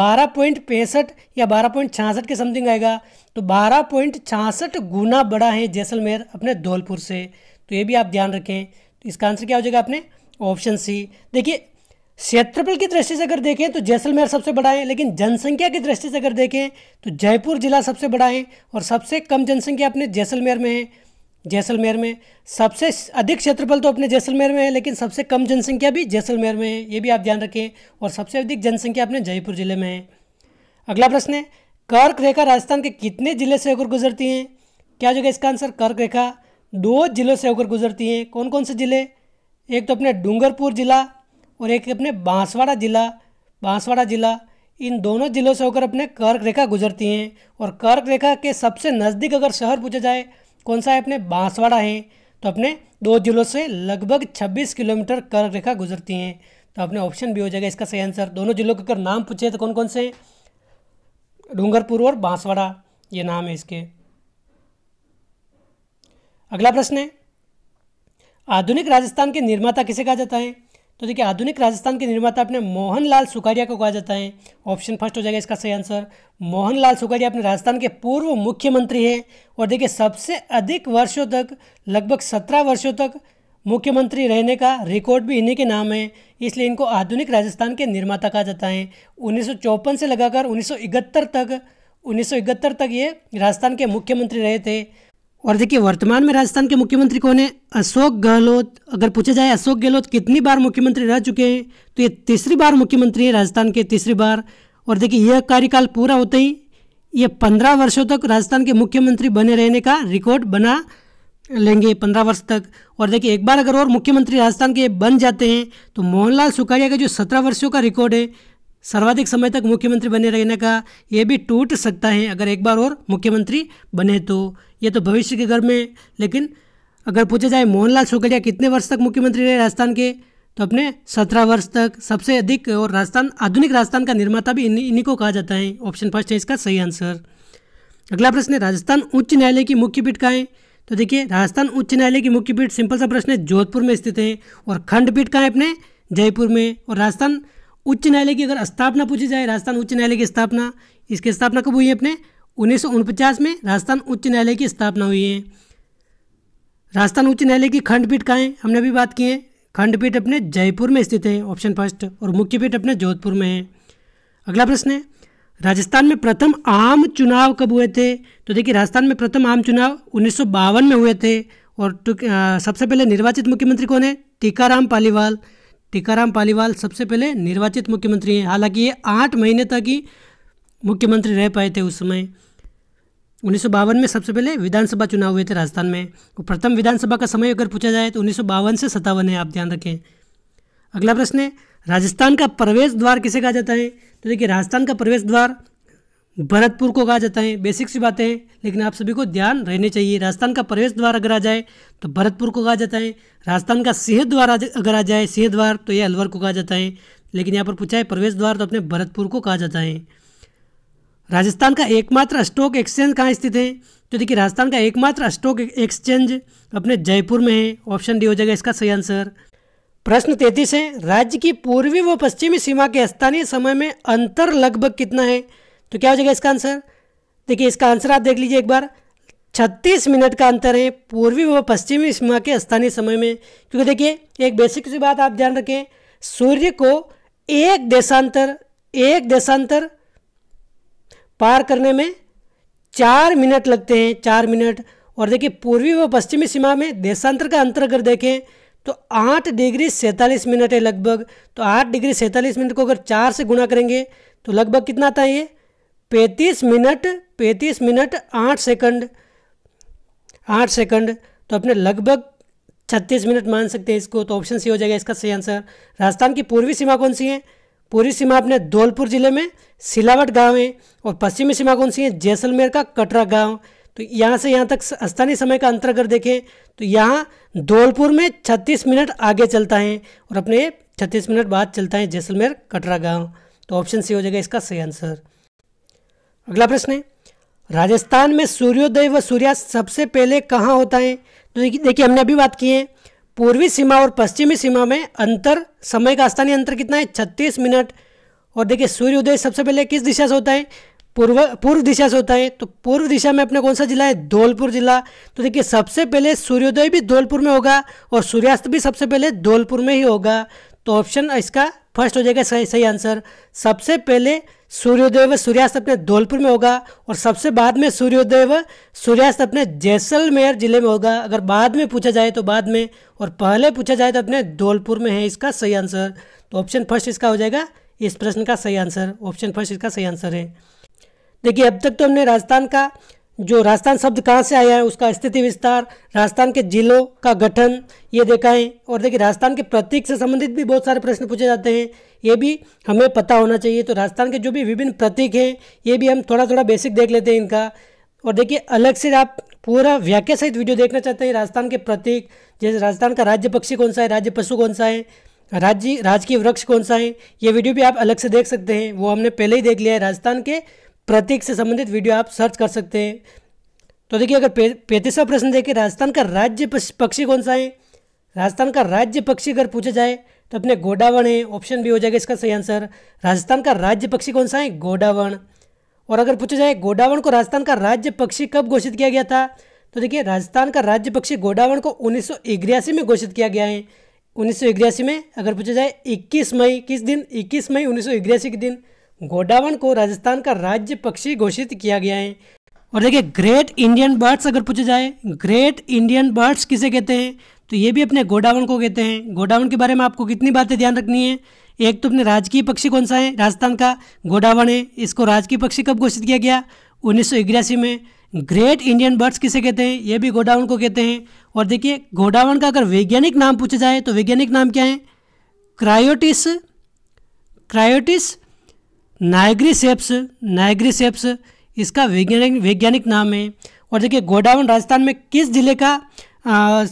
A: बारह पॉइंट पैंसठ या बारह पॉइंट छियासठ के समथिंग आएगा तो बारह पॉइंट छियासठ गुना बड़ा है जैसलमेर अपने धौलपुर से तो ये भी आप ध्यान रखें तो इसका आंसर क्या हो जाएगा अपने ऑप्शन सी देखिए क्षेत्रफल की दृष्टि से अगर देखें तो जैसलमेर सबसे बड़ा है लेकिन जनसंख्या की दृष्टि से अगर देखें तो जयपुर जिला सबसे बड़ा है और सबसे कम जनसंख्या अपने जैसलमेर में है जैसलमेर में सबसे अधिक क्षेत्रफल तो अपने जैसलमेर में है लेकिन सबसे कम जनसंख्या भी जैसलमेर में है ये भी आप ध्यान रखें और सबसे अधिक जनसंख्या अपने जयपुर ज़िले में है अगला प्रश्न है कर्क रेखा राजस्थान के कितने जिले से होकर गुजरती हैं क्या जगह इसका आंसर कर्क रेखा दो जिलों से होकर गुजरती हैं कौन कौन से ज़िले एक तो अपने डूंगरपुर ज़िला और एक अपने बांसवाड़ा ज़िला बांसवाड़ा ज़िला इन दोनों ज़िलों से होकर अपने कर्क रेखा गुजरती हैं और कर्क रेखा के सबसे नज़दीक अगर शहर पूछा जाए कौन सा है अपने बांसवाड़ा है तो अपने दो जिलों से लगभग 26 किलोमीटर कर्क रेखा गुजरती हैं तो अपने ऑप्शन भी हो जाएगा इसका सही आंसर दोनों जिलों के अगर नाम पूछे तो कौन कौन से डूंगरपुर और बांसवाड़ा ये नाम है इसके अगला प्रश्न है आधुनिक राजस्थान के निर्माता किसे कहा जाता है तो देखिए आधुनिक राजस्थान के निर्माता अपने मोहनलाल सुकारिया को कहा जाता है ऑप्शन फर्स्ट हो जाएगा इसका सही आंसर मोहनलाल सुकारिया अपने राजस्थान के पूर्व मुख्यमंत्री हैं और देखिए सबसे अधिक वर्षों तक लगभग सत्रह वर्षों तक मुख्यमंत्री रहने का रिकॉर्ड भी इन्हीं के नाम है इसलिए इनको आधुनिक राजस्थान के निर्माता कहा जाता है उन्नीस से लगाकर उन्नीस तक उन्नीस तक ये राजस्थान के मुख्यमंत्री रहे थे और देखिए वर्तमान में राजस्थान के मुख्यमंत्री कौन है अशोक गहलोत अगर पूछा जाए अशोक गहलोत कितनी बार मुख्यमंत्री रह चुके हैं तो ये तीसरी बार मुख्यमंत्री है राजस्थान के तीसरी बार और देखिए यह कार्यकाल पूरा होते ही ये पंद्रह वर्षों तक राजस्थान के मुख्यमंत्री बने रहने का रिकॉर्ड बना लेंगे पंद्रह वर्ष तक और देखिए एक बार अगर और मुख्यमंत्री राजस्थान के बन जाते हैं तो मोहनलाल सुखाड़िया का जो सत्रह वर्षों का रिकॉर्ड है सर्वाधिक समय तक मुख्यमंत्री बने रहने का ये भी टूट सकता है अगर एक बार और मुख्यमंत्री बने तो ये तो भविष्य के घर में लेकिन अगर पूछा जाए मोहनलाल सोगलिया कितने वर्ष तक मुख्यमंत्री रहे राजस्थान के तो अपने सत्रह वर्ष तक सबसे अधिक और राजस्थान आधुनिक राजस्थान का निर्माता भी इन्हीं इन्हीं को कहा जाता है ऑप्शन फर्स्ट है इसका सही आंसर अगला प्रश्न है राजस्थान उच्च न्यायालय की मुख्य पीठ कहाँ है तो देखिए राजस्थान उच्च न्यायालय की मुख्य पीठ सिंपल सा प्रश्न है जोधपुर में स्थित है और खंडपीठ कहाँ है अपने जयपुर में और राजस्थान उच्च न्यायालय की अगर स्थापना पूछी जाए राजस्थान उच्च न्यायालय की स्थापना इसकी स्थापना कब हुई है अपने उन्नीस में राजस्थान उच्च न्यायालय की स्थापना हुई है राजस्थान उच्च न्यायालय की खंडपीठ कहाँ है हमने भी बात की है खंडपीठ अपने जयपुर में स्थित है ऑप्शन फर्स्ट और मुख्य पीठ अपने जोधपुर में है अगला प्रश्न है राजस्थान में प्रथम आम चुनाव कब हुए थे तो देखिए राजस्थान में प्रथम आम चुनाव उन्नीस में हुए थे और सबसे पहले निर्वाचित मुख्यमंत्री कौन है टीकाराम पालीवाल टीकाराम पालीवाल सबसे पहले निर्वाचित मुख्यमंत्री हैं हालांकि ये आठ महीने तक ही मुख्यमंत्री रह पाए थे उस समय उन्नीस में सबसे पहले विधानसभा चुनाव हुए थे राजस्थान में प्रथम विधानसभा का समय अगर पूछा जाए तो उन्नीस से सत्तावन है आप ध्यान रखें अगला प्रश्न है राजस्थान का प्रवेश द्वार किसे कहा जाता है तो देखिए राजस्थान का प्रवेश द्वार भरतपुर को कहा जाता है बेसिक सी बातें हैं लेकिन आप सभी को ध्यान रहने चाहिए राजस्थान का प्रवेश द्वार अगर आ जाए तो भरतपुर को कहा जाता है राजस्थान का सिंह द्वार अगर आ जाए सिंह द्वार तो ये अलवर को कहा जाता है लेकिन यहाँ पर पूछा है प्रवेश द्वार तो अपने भरतपुर को कहा जाता है राजस्थान का एकमात्र स्टॉक एक्सचेंज कहाँ स्थित है तो देखिए राजस्थान का एकमात्र स्टॉक एक्सचेंज अपने जयपुर में है ऑप्शन डी हो जाएगा इसका सही आंसर प्रश्न तैतीस है राज्य की पूर्वी व पश्चिमी सीमा के स्थानीय समय में अंतर लगभग कितना है तो क्या हो जाएगा इसका आंसर देखिए इसका आंसर आप देख लीजिए एक बार छत्तीस मिनट का अंतर है पूर्वी व पश्चिमी सीमा के स्थानीय समय में क्योंकि देखिए एक बेसिक सी बात आप ध्यान रखें सूर्य को एक देशांतर एक देशांतर पार करने में चार मिनट लगते हैं चार मिनट और देखिए पूर्वी व पश्चिमी सीमा में देशांतर का अंतर अगर देखें तो आठ डिग्री सैंतालीस मिनट है लगभग तो आठ डिग्री सैंतालीस मिनट को अगर चार से गुणा करेंगे तो लगभग कितना आता है ये पैंतीस मिनट पैंतीस मिनट आठ सेकंड आठ सेकंड तो अपने लगभग छत्तीस मिनट मान सकते हैं इसको तो ऑप्शन सी हो जाएगा इसका सही आंसर राजस्थान की पूर्वी सीमा कौन सी है पूर्वी सीमा अपने धौलपुर जिले में सिलावट गांव है और पश्चिमी सीमा कौन सी है जैसलमेर का कटरा गांव तो यहाँ से यहाँ तक स्थानीय समय का अंतर अगर देखें तो यहाँ धौलपुर में 36 मिनट आगे चलता है और अपने 36 मिनट बाद चलता है जैसलमेर कटरा गांव तो ऑप्शन सी हो जाएगा इसका सही आंसर अगला प्रश्न है राजस्थान में सूर्योदय व सूर्यास्त सबसे पहले कहाँ होता है तो देखिए हमने अभी बात की है पूर्वी सीमा और पश्चिमी सीमा में अंतर समय का स्थानीय अंतर कितना है छत्तीस मिनट और देखिए सूर्योदय सबसे पहले किस दिशा से होता है पूर्व पूर्व दिशा से होता है तो पूर्व दिशा में अपने कौन सा जिला है धौलपुर जिला तो देखिए सबसे पहले सूर्योदय भी धौलपुर में होगा और सूर्यास्त भी सबसे पहले धौलपुर में ही होगा तो ऑप्शन इसका फर्स्ट हो जाएगा सही सही आंसर सबसे पहले सूर्योदय व सूर्यास्त अपने धौलपुर में होगा और सबसे बाद में सूर्योदय व सूर्यास्त अपने जैसलमेर जिले में होगा अगर बाद में पूछा जाए तो बाद में और पहले पूछा जाए तो अपने धौलपुर में है इसका सही आंसर तो ऑप्शन फर्स्ट इसका हो जाएगा इस प्रश्न का सही आंसर ऑप्शन फर्स्ट इसका सही आंसर है देखिए अब तक तो हमने राजस्थान का जो राजस्थान शब्द कहाँ से आया है उसका स्थिति विस्तार राजस्थान के जिलों का गठन ये देखा है और देखिए राजस्थान के प्रतीक से संबंधित भी बहुत सारे प्रश्न पूछे जाते हैं ये भी हमें पता होना चाहिए तो राजस्थान के जो भी विभिन्न प्रतीक हैं ये भी हम थोड़ा थोड़ा बेसिक देख लेते हैं इनका और देखिए अलग से आप पूरा व्याख्या सहित वीडियो देखना चाहते हैं राजस्थान के प्रतीक जैसे राजस्थान का राज्य पक्षी कौन सा है राज्य पशु कौन सा है राज्य राजकीय वृक्ष कौन सा है ये वीडियो भी आप अलग से देख सकते हैं वो हमने पहले ही देख लिया है राजस्थान के प्रतीक से संबंधित वीडियो आप सर्च कर सकते हैं तो देखिए अगर पैंतीसवा पे, प्रश्न देखिए राजस्थान का राज्य पक्षी कौन सा है राजस्थान का राज्य पक्षी अगर पूछा जाए तो अपने गोडावण है ऑप्शन भी हो जाएगा इसका सही आंसर राजस्थान का राज्य पक्षी कौन सा है गोडावण और अगर पूछा जाए गोडावन को राजस्थान का राज्य पक्षी कब घोषित किया गया था तो देखिए राजस्थान का राज्य पक्षी गोडावण को उन्नीस में घोषित किया गया है उन्नीस में अगर पूछा जाए 21 मई किस दिन 21 मई उन्नीस के दिन गोडावन को राजस्थान का राज्य पक्षी घोषित किया गया है और देखिए ग्रेट इंडियन बर्ड्स अगर पूछा जाए ग्रेट इंडियन बर्ड्स किसे कहते हैं तो ये भी अपने गोडावन को कहते हैं गोडावन के बारे में आपको कितनी बातें ध्यान रखनी है एक तो अपने राजकीय पक्षी कौन सा है राजस्थान का गोडावन है इसको राजकीय पक्षी कब घोषित किया गया उन्नीस में ग्रेट इंडियन बर्ड्स किसे कहते हैं ये भी गोडावन को कहते हैं और देखिए गोडावन का अगर वैज्ञानिक नाम पूछा जाए तो वैज्ञानिक नाम क्या है क्रायोटिस क्रायोटिस नाइग्री सेप्स नाइग्री सेप्स इसका वैज्ञानिक वैज्ञानिक नाम है और देखिए गोडावन राजस्थान में किस जिले का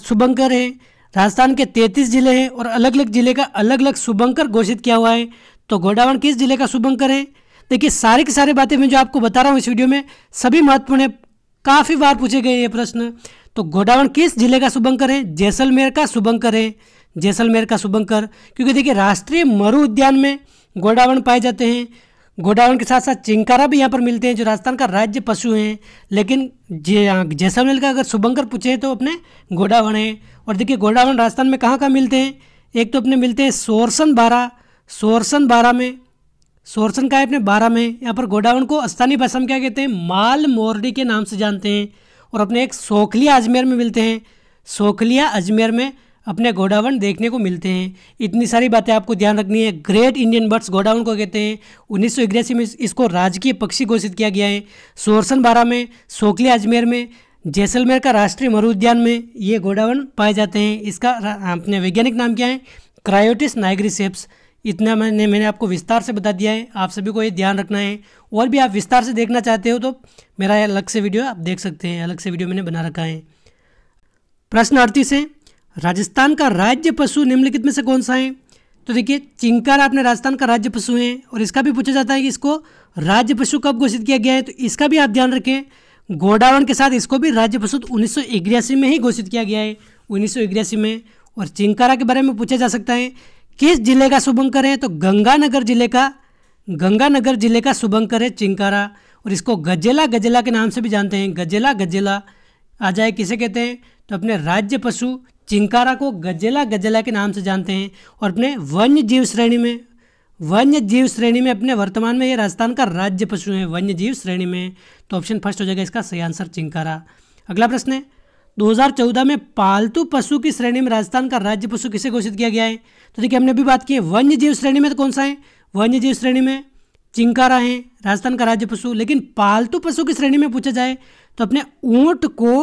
A: शुभंकर है राजस्थान के तैंतीस जिले हैं और अलग अलग जिले का अलग अलग शुभंकर घोषित किया हुआ है तो गोडावन किस जिले का शुभंकर है देखिए सारी की सारी बातें मैं जो आपको बता रहा हूँ इस वीडियो में सभी महत्वपूर्ण है काफ़ी बार पूछे गए ये प्रश्न तो गोडावन किस जिले का शुभंकर है जैसलमेर का शुभंकर है जैसलमेर का शुभंकर क्योंकि देखिए राष्ट्रीय मरु उद्यान में गोडावन पाए जाते हैं गोडाउन के साथ साथ चिंकारा भी यहाँ पर मिलते हैं जो राजस्थान का राज्य पशु हैं लेकिन जे जैसलमेर का अगर शुभंकर पूछे तो अपने गोडावन हैं और देखिए गोडावन राजस्थान में कहाँ कहाँ मिलते हैं एक तो अपने मिलते हैं सोरसन बारा सोरसन बारा में सोरसन का है अपने बारह में यहाँ पर गोडावन को स्थानीय भाषा में क्या कहते हैं माल मोरडी के नाम से जानते हैं और अपने एक सोखलिया अजमेर में मिलते हैं सोखलिया अजमेर में अपने गोडावन देखने को मिलते हैं इतनी सारी बातें आपको ध्यान रखनी है ग्रेट इंडियन बर्ड्स गोडाउन को कहते हैं उन्नीस में इसको राजकीय पक्षी घोषित किया गया है सोरसन बारा में सोकली अजमेर में जैसलमेर का राष्ट्रीय मरुद्यान में ये गोडावन पाए जाते हैं इसका अपने वैज्ञानिक नाम क्या है क्रायोटिस नाइग्रीसेप्स इतना मैंने मैंने आपको विस्तार से बता दिया है आप सभी को ये ध्यान रखना है और भी आप विस्तार से देखना चाहते हो तो मेरा अलग से वीडियो आप देख सकते हैं अलग से वीडियो मैंने बना रखा है प्रश्न अड़तीस है राजस्थान का राज्य पशु निम्नलिखित में से कौन सा है तो देखिए चिंकार आपने राजस्थान का राज्य पशु है और इसका भी पूछा जाता है कि इसको राज्य पशु कब घोषित किया गया है तो इसका भी आप ध्यान रखें गोडावन के साथ इसको भी राज्य पशु तो उन्नीस में ही घोषित किया गया है उन्नीस में और चिंकारा के बारे में पूछा जा सकता है किस जिले का शुभंकर है तो गंगानगर जिले का गंगानगर जिले का शुभंकर है चिंकारा और इसको गजेला गजेला के नाम से भी जानते हैं गजेला गजेला आ जाए किसे कहते हैं तो अपने राज्य पशु चिंकारा को गजेला गजेला के नाम से जानते हैं और अपने वन्य जीव श्रेणी में वन्य जीव श्रेणी में अपने वर्तमान में ये राजस्थान का राज्य पशु है वन्य जीव श्रेणी में तो ऑप्शन फर्स्ट हो जाएगा इसका सही आंसर चिंकारा अगला प्रश्न है 2014 में पालतू पशु की श्रेणी में राजस्थान का राज्य पशु किसे घोषित किया गया है तो देखिए हमने अभी बात की है वन्य जीव श्रेणी में तो कौन सा है वन्य जीव श्रेणी में चिंकारा है राजस्थान का राज्य पशु लेकिन पालतू पशु की श्रेणी में पूछा जाए तो अपने ऊँट को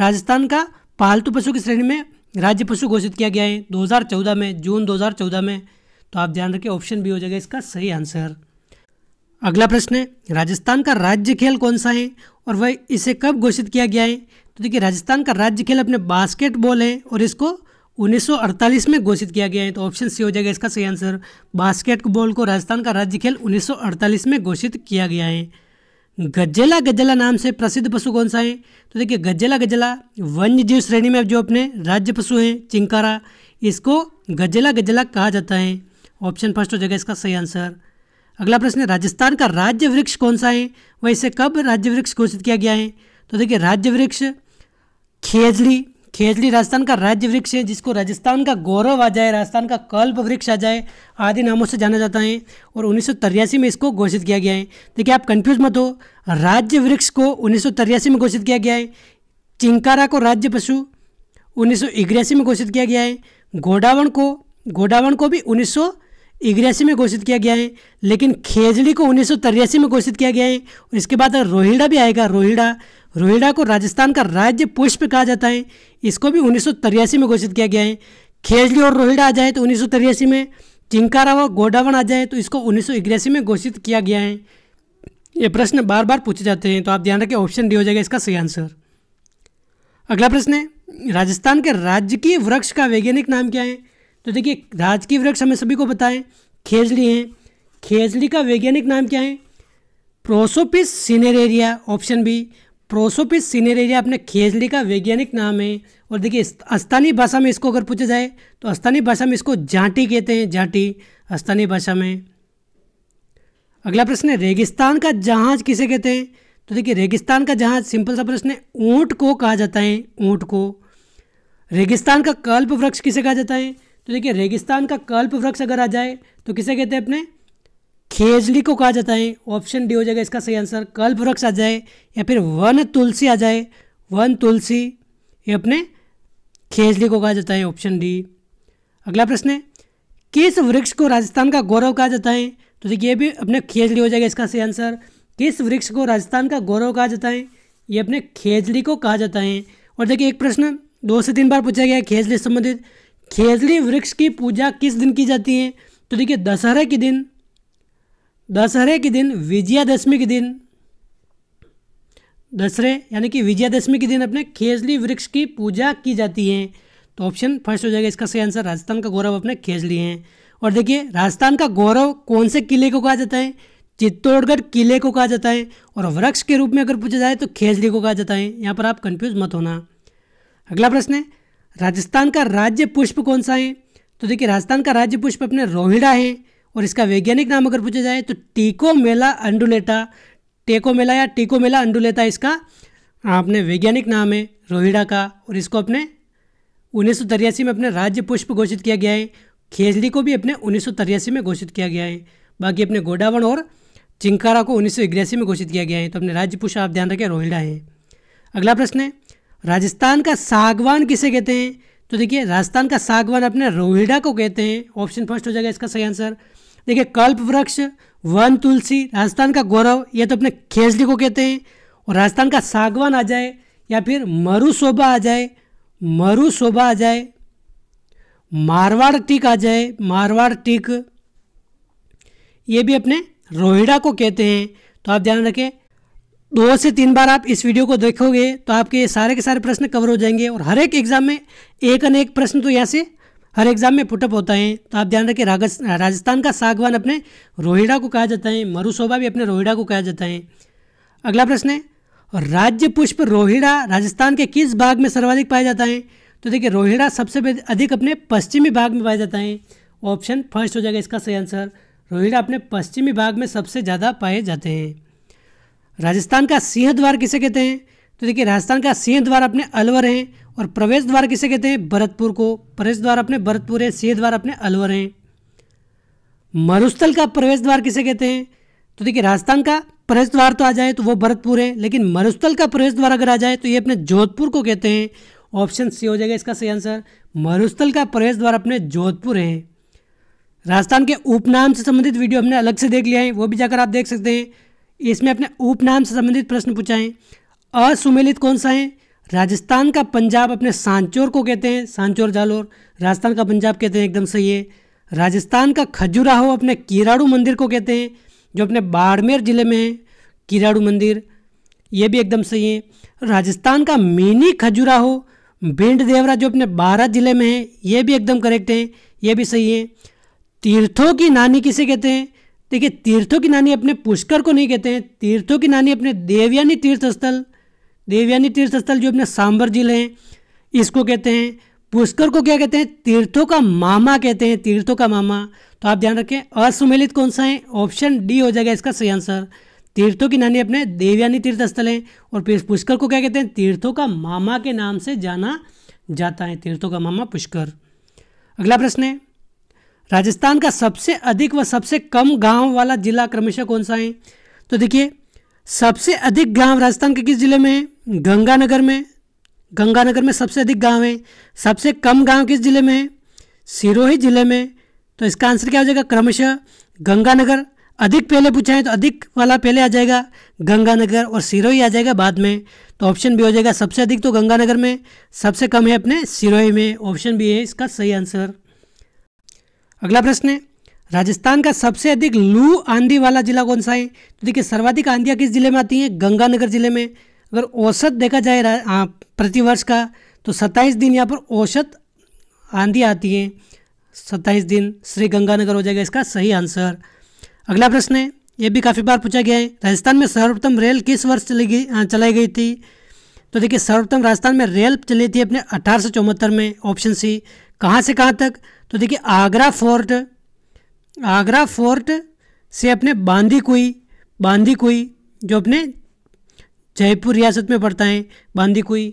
A: राजस्थान का पालतू पशु की श्रेणी में राज्य पशु घोषित किया गया है 2014 में जून 2014 में तो आप ध्यान रखें ऑप्शन बी हो जाएगा इसका सही आंसर अगला प्रश्न है राजस्थान का राज्य खेल कौन सा है और वह इसे कब घोषित किया गया है तो देखिए राजस्थान का राज्य खेल अपने बास्केटबॉल है और इसको 1948 में घोषित किया गया है तो ऑप्शन सी हो जाएगा इसका सही आंसर बास्केटबॉल को राजस्थान का राज्य खेल 1948 में घोषित किया गया है गजेला गजला नाम से प्रसिद्ध पशु कौन सा है तो देखिए गजेला गजला वन्य जीव श्रेणी में जो अपने राज्य पशु हैं चिंकारा इसको गजेला गजला कहा जाता है ऑप्शन फर्स्ट हो जाएगा इसका सही आंसर अगला प्रश्न है राजस्थान का राज्य वृक्ष कौन सा है वह इसे कब राज्य वृक्ष घोषित किया गया है तो देखिए राज्य वृक्ष खेजड़ी खेजड़ी राजस्थान का राज्य वृक्ष है जिसको राजस्थान का गौरव आ जाए राजस्थान का कल्प वृक्ष आ जाए आदि नामों से जाना जाता है और उन्नीस में इसको घोषित किया गया है देखिए आप कन्फ्यूज मत हो राज्य वृक्ष को उन्नीस में घोषित किया गया है चिंकारा को राज्य पशु उन्नीस में घोषित किया गया है घोडावन को घोडावन को भी उन्नीस इगरासी में घोषित किया गया है लेकिन खेजड़ी को उन्नीस में घोषित किया गया है और इसके बाद रोहिड़ा भी आएगा रोहिड़ा रोहिडा को राजस्थान का राज्य पुष्प कहा जाता है इसको भी उन्नीस में घोषित किया गया है खेजली और रोहिडा आ जाए तो उन्नीस में चिंकारा व गोडावन आ जाए तो इसको उन्नीस में घोषित किया गया है ये प्रश्न बार बार पूछे जाते हैं तो आप ध्यान रखें ऑप्शन डी हो जाएगा इसका सही आंसर अगला प्रश्न है राजस्थान के राजकीय वृक्ष का वैज्ञानिक नाम क्या है तो देखिए राजकीय वृक्ष हमें सभी को बताएं खेजली है खेजली का वैज्ञानिक नाम क्या है Prosopis cineraria option B Prosopis cineraria अपने खेजली का वैज्ञानिक नाम है और देखिए स्थानीय भाषा में इसको अगर पूछा जाए तो स्थानीय भाषा में इसको जाटी कहते हैं जाटी स्थानीय भाषा में अगला प्रश्न है रेगिस्तान का जहाज किसे कहते हैं तो देखिए रेगिस्तान का जहाज सिंपल सा प्रश्न है ऊँट को कहा जाता है ऊँट को रेगिस्तान का कल्प वृक्ष किसे कहा जाता है तो देखिए रेगिस्तान का कल्प वृक्ष अगर आ जाए तो किसे कहते हैं अपने खेजली को कहा जाता है ऑप्शन डी हो जाएगा इसका सही आंसर कल्प वृक्ष आ जाए या फिर वन तुलसी आ जाए वन तुलसी ये अपने खेजली को कहा जाता है ऑप्शन डी अगला प्रश्न है किस वृक्ष को राजस्थान का गौरव कहा जाता है तो देखिए ये भी अपने खेजली हो जाएगा इसका सही आंसर किस वृक्ष को राजस्थान का गौरव कहा जाता है ये अपने खेजली को कहा जाता है और देखिए एक प्रश्न दो से तीन बार पूछा गया है खेजली संबंधित खेजली वृक्ष की पूजा किस दिन की जाती है तो देखिए दशहरा के दिन दशहरे के दिन विजयादशमी के दिन दशहरे यानी कि विजयादशमी के दिन अपने खेजली वृक्ष की पूजा की जाती है तो ऑप्शन फर्स्ट हो जाएगा इसका सही आंसर राजस्थान का गौरव अपने खेजली हैं और देखिए राजस्थान का गौरव कौन से किले को कहा जाता है चित्तौड़गढ़ किले को कहा जाता है और वृक्ष के रूप में अगर पूछा जाए तो खेजली को कहा जाता है यहाँ पर आप कंफ्यूज मत होना अगला प्रश्न है राजस्थान का राज्य पुष्प कौन सा है तो देखिए राजस्थान का राज्य पुष्प अपने रोहिड़ा है और इसका वैज्ञानिक नाम अगर पूछा जाए तो टीकोमेला अंडुलेटा टेकोमेला या टीकोमेला अंडुलेटा इसका हाँ, अपने वैज्ञानिक नाम है रोहिड़ा का और इसको अपने उन्नीस में अपने राज्य पुष्प घोषित किया गया है खेजड़ी को भी अपने उन्नीस में घोषित किया गया है बाकी अपने गोडावण और चिंकारा को उन्नीस में घोषित किया गया है तो अपने राज्य पुष्प आप ध्यान रखें रोहिड़ा है अगला प्रश्न है राजस्थान का सागवान किसे कहते हैं तो देखिए राजस्थान का सागवान अपने रोहिड़ा को कहते हैं ऑप्शन फर्स्ट हो जाएगा इसका सही आंसर देखिए कल्प वृक्ष वन तुलसी राजस्थान का गौरव ये तो अपने खेजड़ी को कहते हैं और राजस्थान का सागवान आ जाए या फिर मरु शोभा आ जाए मरु शोभा आ जाए मारवाड़ टिक आ जाए मारवाड़ टिक ये भी अपने रोहिड़ा को कहते हैं तो आप ध्यान रखें दो से तीन बार आप इस वीडियो को देखोगे तो आपके ये सारे के सारे प्रश्न कवर हो जाएंगे और हर एक एग्ज़ाम में एक अनेक प्रश्न तो यहाँ से हर एग्जाम में पुटअप होता है तो आप ध्यान रखें राजस्थान का सागवान अपने रोहिड़ा को कहा जाता है मरुशोभा भी अपने रोहिड़ा को कहा जाता है अगला प्रश्न है राज्य पुष्प रोहिड़ा राजस्थान के किस भाग में सर्वाधिक पाया जाता है तो देखिए रोहिड़ा सबसे अधिक अपने पश्चिमी भाग में पाया जाता है ऑप्शन फर्स्ट हो जाएगा इसका सही आंसर रोहिड़ा अपने पश्चिमी भाग में सबसे ज़्यादा पाए जाते हैं राजस्थान का सिंह द्वार किसे कहते हैं तो देखिए राजस्थान का सिंह द्वार अपने अलवर हैं और प्रवेश द्वार किसे कहते हैं भरतपुर को प्रवेश द्वार अपने भरतपुर है सिंह द्वार अपने अलवर हैं मरुस्थल का प्रवेश द्वार किसे कहते हैं तो देखिए राजस्थान का प्रवेश द्वार तो आ जाए तो वो भरतपुर है लेकिन मरुस्थल का प्रवेश द्वार अगर आ जाए तो ये अपने जोधपुर को कहते हैं ऑप्शन सी हो जाएगा इसका सही आंसर मरुस्थल का प्रवेश द्वार अपने जोधपुर है राजस्थान के उपनाम से संबंधित वीडियो हमने अलग से देख लिया है वो भी जाकर आप देख सकते हैं इसमें अपने उपनाम से संबंधित प्रश्न पूछा है असुमेलित कौन सा है राजस्थान का पंजाब अपने सांचोर को कहते हैं सांचोर जालोर राजस्थान का पंजाब कहते हैं एकदम सही है राजस्थान का खजुराहो अपने किराड़ू मंदिर को कहते हैं जो अपने बाड़मेर जिले में है किराड़ू मंदिर ये भी एकदम सही है राजस्थान का मिनी खजुराहो भिंड देवरा जो अपने बारह जिले में है ये भी एकदम करेक्ट है ये भी सही है तीर्थों की नानी किसे कहते हैं देखिए तीर्थों की नानी अपने पुष्कर को नहीं कहते हैं तीर्थों की नानी अपने देवयानी तीर्थ स्थल देवयानी तीर्थ स्थल जो अपने सांबर जिले हैं इसको कहते हैं पुष्कर को क्या कहते हैं तीर्थों का मामा कहते हैं तीर्थों का मामा तो आप ध्यान रखें असुमेलित कौन सा है ऑप्शन डी हो जाएगा इसका सही आंसर तीर्थों की नानी अपने देवयानी तीर्थ स्थल है और पुष्कर को क्या कहते हैं तीर्थों का मामा के नाम से जाना जाता है तीर्थों का मामा पुष्कर अगला प्रश्न है राजस्थान का सबसे अधिक व सबसे कम गांव वाला जिला क्रमशः कौन सा है तो देखिए सबसे अधिक गांव राजस्थान के किस जिले में है गंगानगर में गंगानगर में सबसे अधिक गांव है सबसे कम गांव किस जिले में है सिरोही जिले में तो इसका आंसर क्या हो जाएगा क्रमशः गंगानगर अधिक पहले पूछा है तो अधिक वाला पहले आ जाएगा गंगानगर और सिरोही आ जाएगा बाद में तो ऑप्शन भी हो जाएगा सबसे अधिक तो गंगानगर में सबसे कम है अपने सिरोही में ऑप्शन भी है इसका सही आंसर अगला प्रश्न है राजस्थान का सबसे अधिक लू आंधी वाला जिला कौन सा है तो देखिए सर्वाधिक आंधियाँ किस जिले में आती हैं गंगानगर जिले में अगर औसत देखा जाए प्रतिवर्ष का तो सत्ताईस दिन यहाँ पर औसत आंधी आती है सत्ताईस दिन श्री गंगानगर हो जाएगा इसका सही आंसर अगला प्रश्न है ये भी काफ़ी बार पूछा गया है राजस्थान में सर्वप्रथम रेल किस वर्ष चली गई चलाई गई थी तो देखिए सर्वप्रथम राजस्थान में रेल चली थी अपने अठारह में ऑप्शन सी कहाँ से कहाँ तक तो देखिए आगरा फोर्ट आगरा फोर्ट से अपने बांदी कुई बांदी कुई जो अपने जयपुर रियासत में पड़ता है बांदीकुई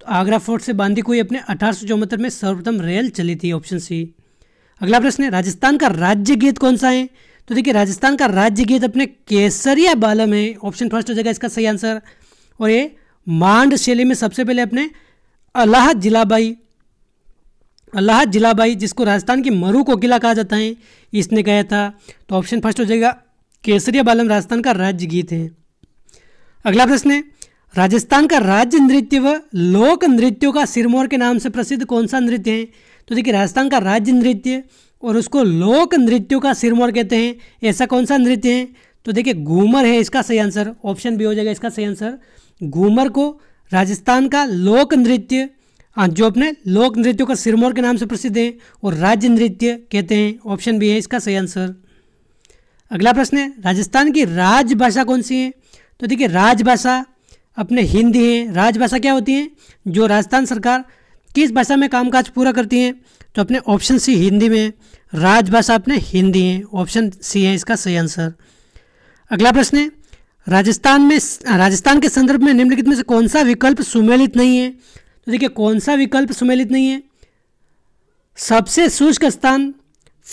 A: तो आगरा फोर्ट से बांदीकुई अपने अठारह में सर्वप्रथम रेल चली थी ऑप्शन सी अगला प्रश्न है राजस्थान का राज्य गीत कौन सा है तो देखिए राजस्थान का राज्य गीत अपने केसरिया बालम है ऑप्शन फर्स्ट हो जाएगा इसका सही आंसर और ये मांड शैली में सबसे पहले अपने अल्लाह जिलाबाई अल्लाह जिलाबाई जिसको राजस्थान की मरु कोकिला कहा जाता है इसने कहा था तो ऑप्शन फर्स्ट हो जाएगा केसरिया बालम राजस्थान का राज्य गीत है अगला प्रश्न है राजस्थान का राज्य नृत्य व लोक नृत्यों का सिरमौर के नाम से प्रसिद्ध कौन सा नृत्य है तो देखिए राजस्थान का राज्य नृत्य और उसको लोक नृत्यों का सिरमौर कहते हैं ऐसा कौन सा नृत्य है तो देखिए घूमर है इसका सही आंसर ऑप्शन बी हो जाएगा इसका सही आंसर घूमर को राजस्थान का लोक नृत्य हाँ, जो अपने लोक नृत्यों का सिरमौर के नाम से प्रसिद्ध है और राज्य नृत्य कहते हैं ऑप्शन बी है इसका सही आंसर अगला प्रश्न है राजस्थान की राजभाषा कौन सी है तो देखिए राजभाषा अपने हिंदी है राजभाषा क्या होती है जो राजस्थान सरकार किस भाषा में कामकाज पूरा करती है तो अपने ऑप्शन सी हिंदी में राजभाषा अपने हिंदी है ऑप्शन सी है इसका सही आंसर अगला प्रश्न है राजस्थान में राजस्थान के संदर्भ में निम्नलिखित में से कौन सा विकल्प सुमेलित नहीं है तो देखिए कौन सा विकल्प सुमेलित नहीं है सबसे शुष्क स्थान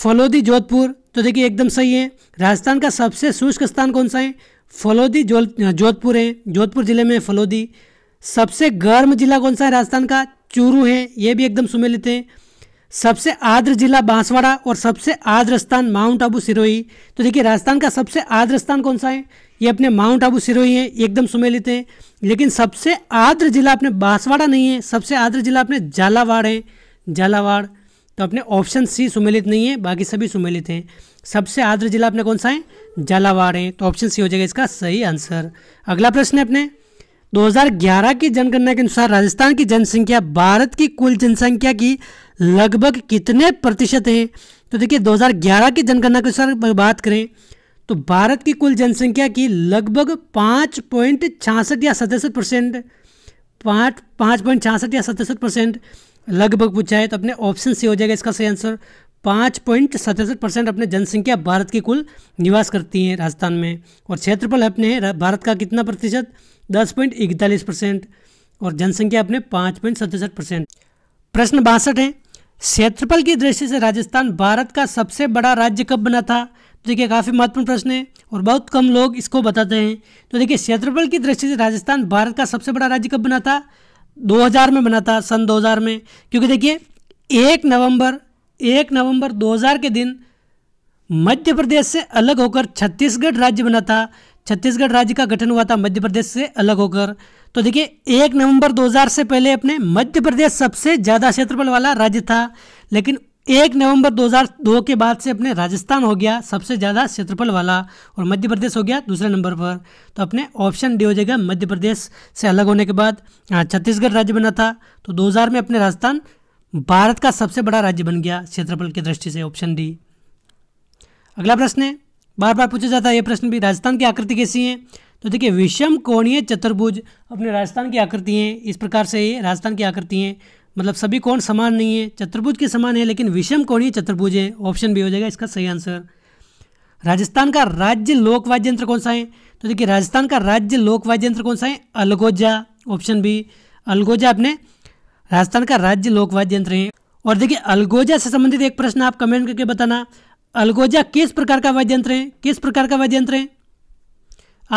A: फलोदी जोधपुर तो देखिए एकदम सही है राजस्थान का सबसे शुष्क स्थान कौन सा है फलोदी जोधपुर है जोधपुर ज़िले में फलोदी सबसे गर्म जिला कौन सा है राजस्थान का चूरू है ये भी एकदम सुमेलित है सबसे आर्द्र जिला बांसवाड़ा और सबसे आर्द्र स्थान माउंट आबू सिरोही तो देखिए राजस्थान का सबसे आर्द्र स्थान कौन सा है ये अपने माउंट आबू सिरोही है एकदम सुमेलित है लेकिन सबसे आर्द्र जिला अपने बांसवाड़ा नहीं है सबसे आर्द्र जिला अपने झालावाड़ है झालावाड़ तो अपने ऑप्शन सी सुमेलित नहीं है बाकी सभी सुमेलित हैं सबसे आर्द्र जिला अपने कौन सा है झालावाड़ है तो ऑप्शन सी हो जाएगा इसका सही आंसर अगला प्रश्न है अपने 2011 की जनगणना के अनुसार राजस्थान की जनसंख्या भारत की कुल जनसंख्या की लगभग कितने प्रतिशत है तो देखिए 2011 की जनगणना के अनुसार बात करें तो भारत की कुल जनसंख्या की लगभग पाँच पॉइंट छियासठ या सतसठ परसेंट पाँच पाँच पॉइंट छियासठ या सतसठ परसेंट लगभग पूछा है तो अपने ऑप्शन सी हो जाएगा इसका सही आंसर पाँच पॉइंट सतहत्तर परसेंट अपने जनसंख्या भारत की कुल निवास करती है राजस्थान में और क्षेत्रफल अपने भारत का कितना प्रतिशत दस पॉइंट इकतालीस परसेंट और जनसंख्या अपने पाँच पॉइंट सतहत्तर परसेंट प्रश्न बासठ है क्षेत्रफल की दृष्टि से राजस्थान भारत का सबसे बड़ा राज्य कब बना था तो देखिए काफ़ी महत्वपूर्ण प्रश्न है और बहुत कम लोग इसको बताते हैं तो देखिए क्षेत्रफल की दृष्टि से राजस्थान भारत का सबसे बड़ा राज्य कब बना था 2000 में बना था सन 2000 में क्योंकि देखिए एक नवंबर एक नवंबर 2000 के दिन मध्य प्रदेश से अलग होकर छत्तीसगढ़ राज्य बना था छत्तीसगढ़ राज्य का गठन हुआ था मध्य प्रदेश से अलग होकर तो देखिए एक नवंबर 2000 से पहले अपने मध्य प्रदेश सबसे ज़्यादा क्षेत्रफल वाला राज्य था लेकिन एक नवंबर 2002 के बाद से अपने राजस्थान हो गया सबसे ज़्यादा क्षेत्रफल वाला और मध्य प्रदेश हो गया दूसरे नंबर पर तो अपने ऑप्शन डी हो जाएगा मध्य प्रदेश से अलग होने के बाद छत्तीसगढ़ राज्य बना था तो 2000 में अपने राजस्थान भारत का सबसे बड़ा राज्य बन गया क्षेत्रफल की दृष्टि से ऑप्शन डी अगला प्रश्न है बार बार पूछा जाता है यह प्रश्न भी राजस्थान की आकृति कैसी है तो देखिए विषम कोणीय चतुर्भुज अपने राजस्थान की आकृति हैं इस प्रकार से ये राजस्थान की आकृति हैं मतलब सभी कोण समान नहीं है चतुर्भुज के समान है लेकिन विषम कोणीय चतुर्भुज है ऑप्शन भी हो जाएगा इसका सही आंसर राजस्थान का राज्य लोकवाद्य यंत्र कौन सा है तो देखिए राजस्थान का राज्य लोकवाद्य यंत्र कौन सा है अलगोजा ऑप्शन बी अलगोजा अपने राजस्थान का राज्य लोकवाद्य यंत्र है और देखिए अलगोजा से संबंधित एक प्रश्न आप कमेंट करके बताना अलगोजा किस प्रकार का वाद्य यंत्र है किस प्रकार का वाद्य यंत्र है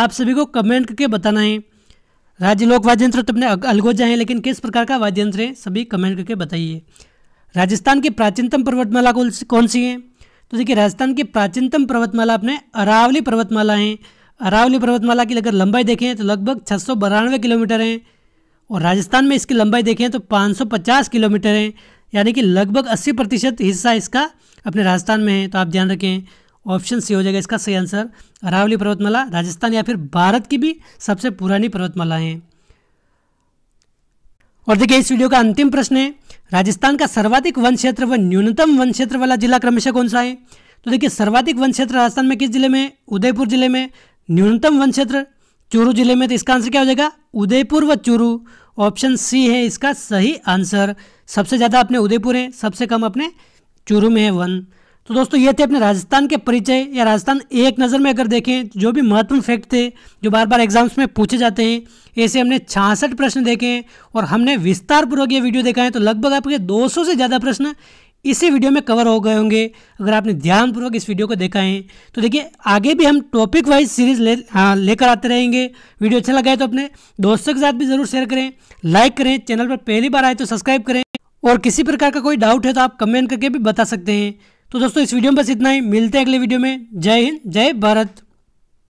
A: आप सभी को कमेंट करके बताना है राज्य लोक वाद्य यंत्र तो अपने अलगोजा है लेकिन किस प्रकार का वाद्य यंत्र है सभी कमेंट करके बताइए राजस्थान की प्राचीनतम पर्वतमाला कौन सी है तो देखिए राजस्थान की प्राचीनतम पर्वतमाला अपने अरावली पर्वतमाला है अरावली पर्वतमाला की अगर लंबाई देखें तो लगभग छः किलोमीटर है और राजस्थान में इसकी लंबाई देखें तो 550 किलोमीटर है यानी कि लगभग 80 प्रतिशत हिस्सा इसका अपने राजस्थान में है तो आप ध्यान रखें ऑप्शन सी हो जाएगा इसका सही आंसर अरावली पर्वतमाला राजस्थान या फिर भारत की भी सबसे पुरानी पर्वतमाला है और देखिए इस वीडियो का अंतिम प्रश्न है राजस्थान का सर्वाधिक वन क्षेत्र व न्यूनतम वन क्षेत्र वाला जिला क्रमशः कौन सा है तो देखिए सर्वाधिक वन क्षेत्र राजस्थान में किस जिले में उदयपुर जिले में न्यूनतम वन क्षेत्र चूरू जिले में तो इसका आंसर क्या हो जाएगा उदयपुर व चूरू ऑप्शन सी है इसका सही आंसर सबसे ज़्यादा अपने उदयपुर है सबसे कम अपने चूरू में है वन तो दोस्तों ये थे अपने राजस्थान के परिचय या राजस्थान एक नज़र में अगर देखें जो भी महत्वपूर्ण फैक्ट थे जो बार बार एग्जाम्स में पूछे जाते हैं ऐसे हमने छियासठ प्रश्न देखे हैं और हमने विस्तारपूर्वक ये वीडियो देखा है तो लगभग आपके 200 से ज़्यादा प्रश्न इसी वीडियो में कवर हो गए होंगे अगर आपने ध्यानपूर्वक इस वीडियो को देखा है तो देखिए आगे भी हम टॉपिक वाइज सीरीज ले हाँ, लेकर आते रहेंगे वीडियो अच्छा लगा है तो अपने दोस्तों के साथ भी ज़रूर शेयर करें लाइक करें चैनल पर पहली बार आए तो सब्सक्राइब करें और किसी प्रकार का कोई डाउट है तो आप कमेंट करके भी बता सकते हैं तो दोस्तों इस वीडियो में बस इतना ही मिलते हैं अगले वीडियो में जय हिंद जय भारत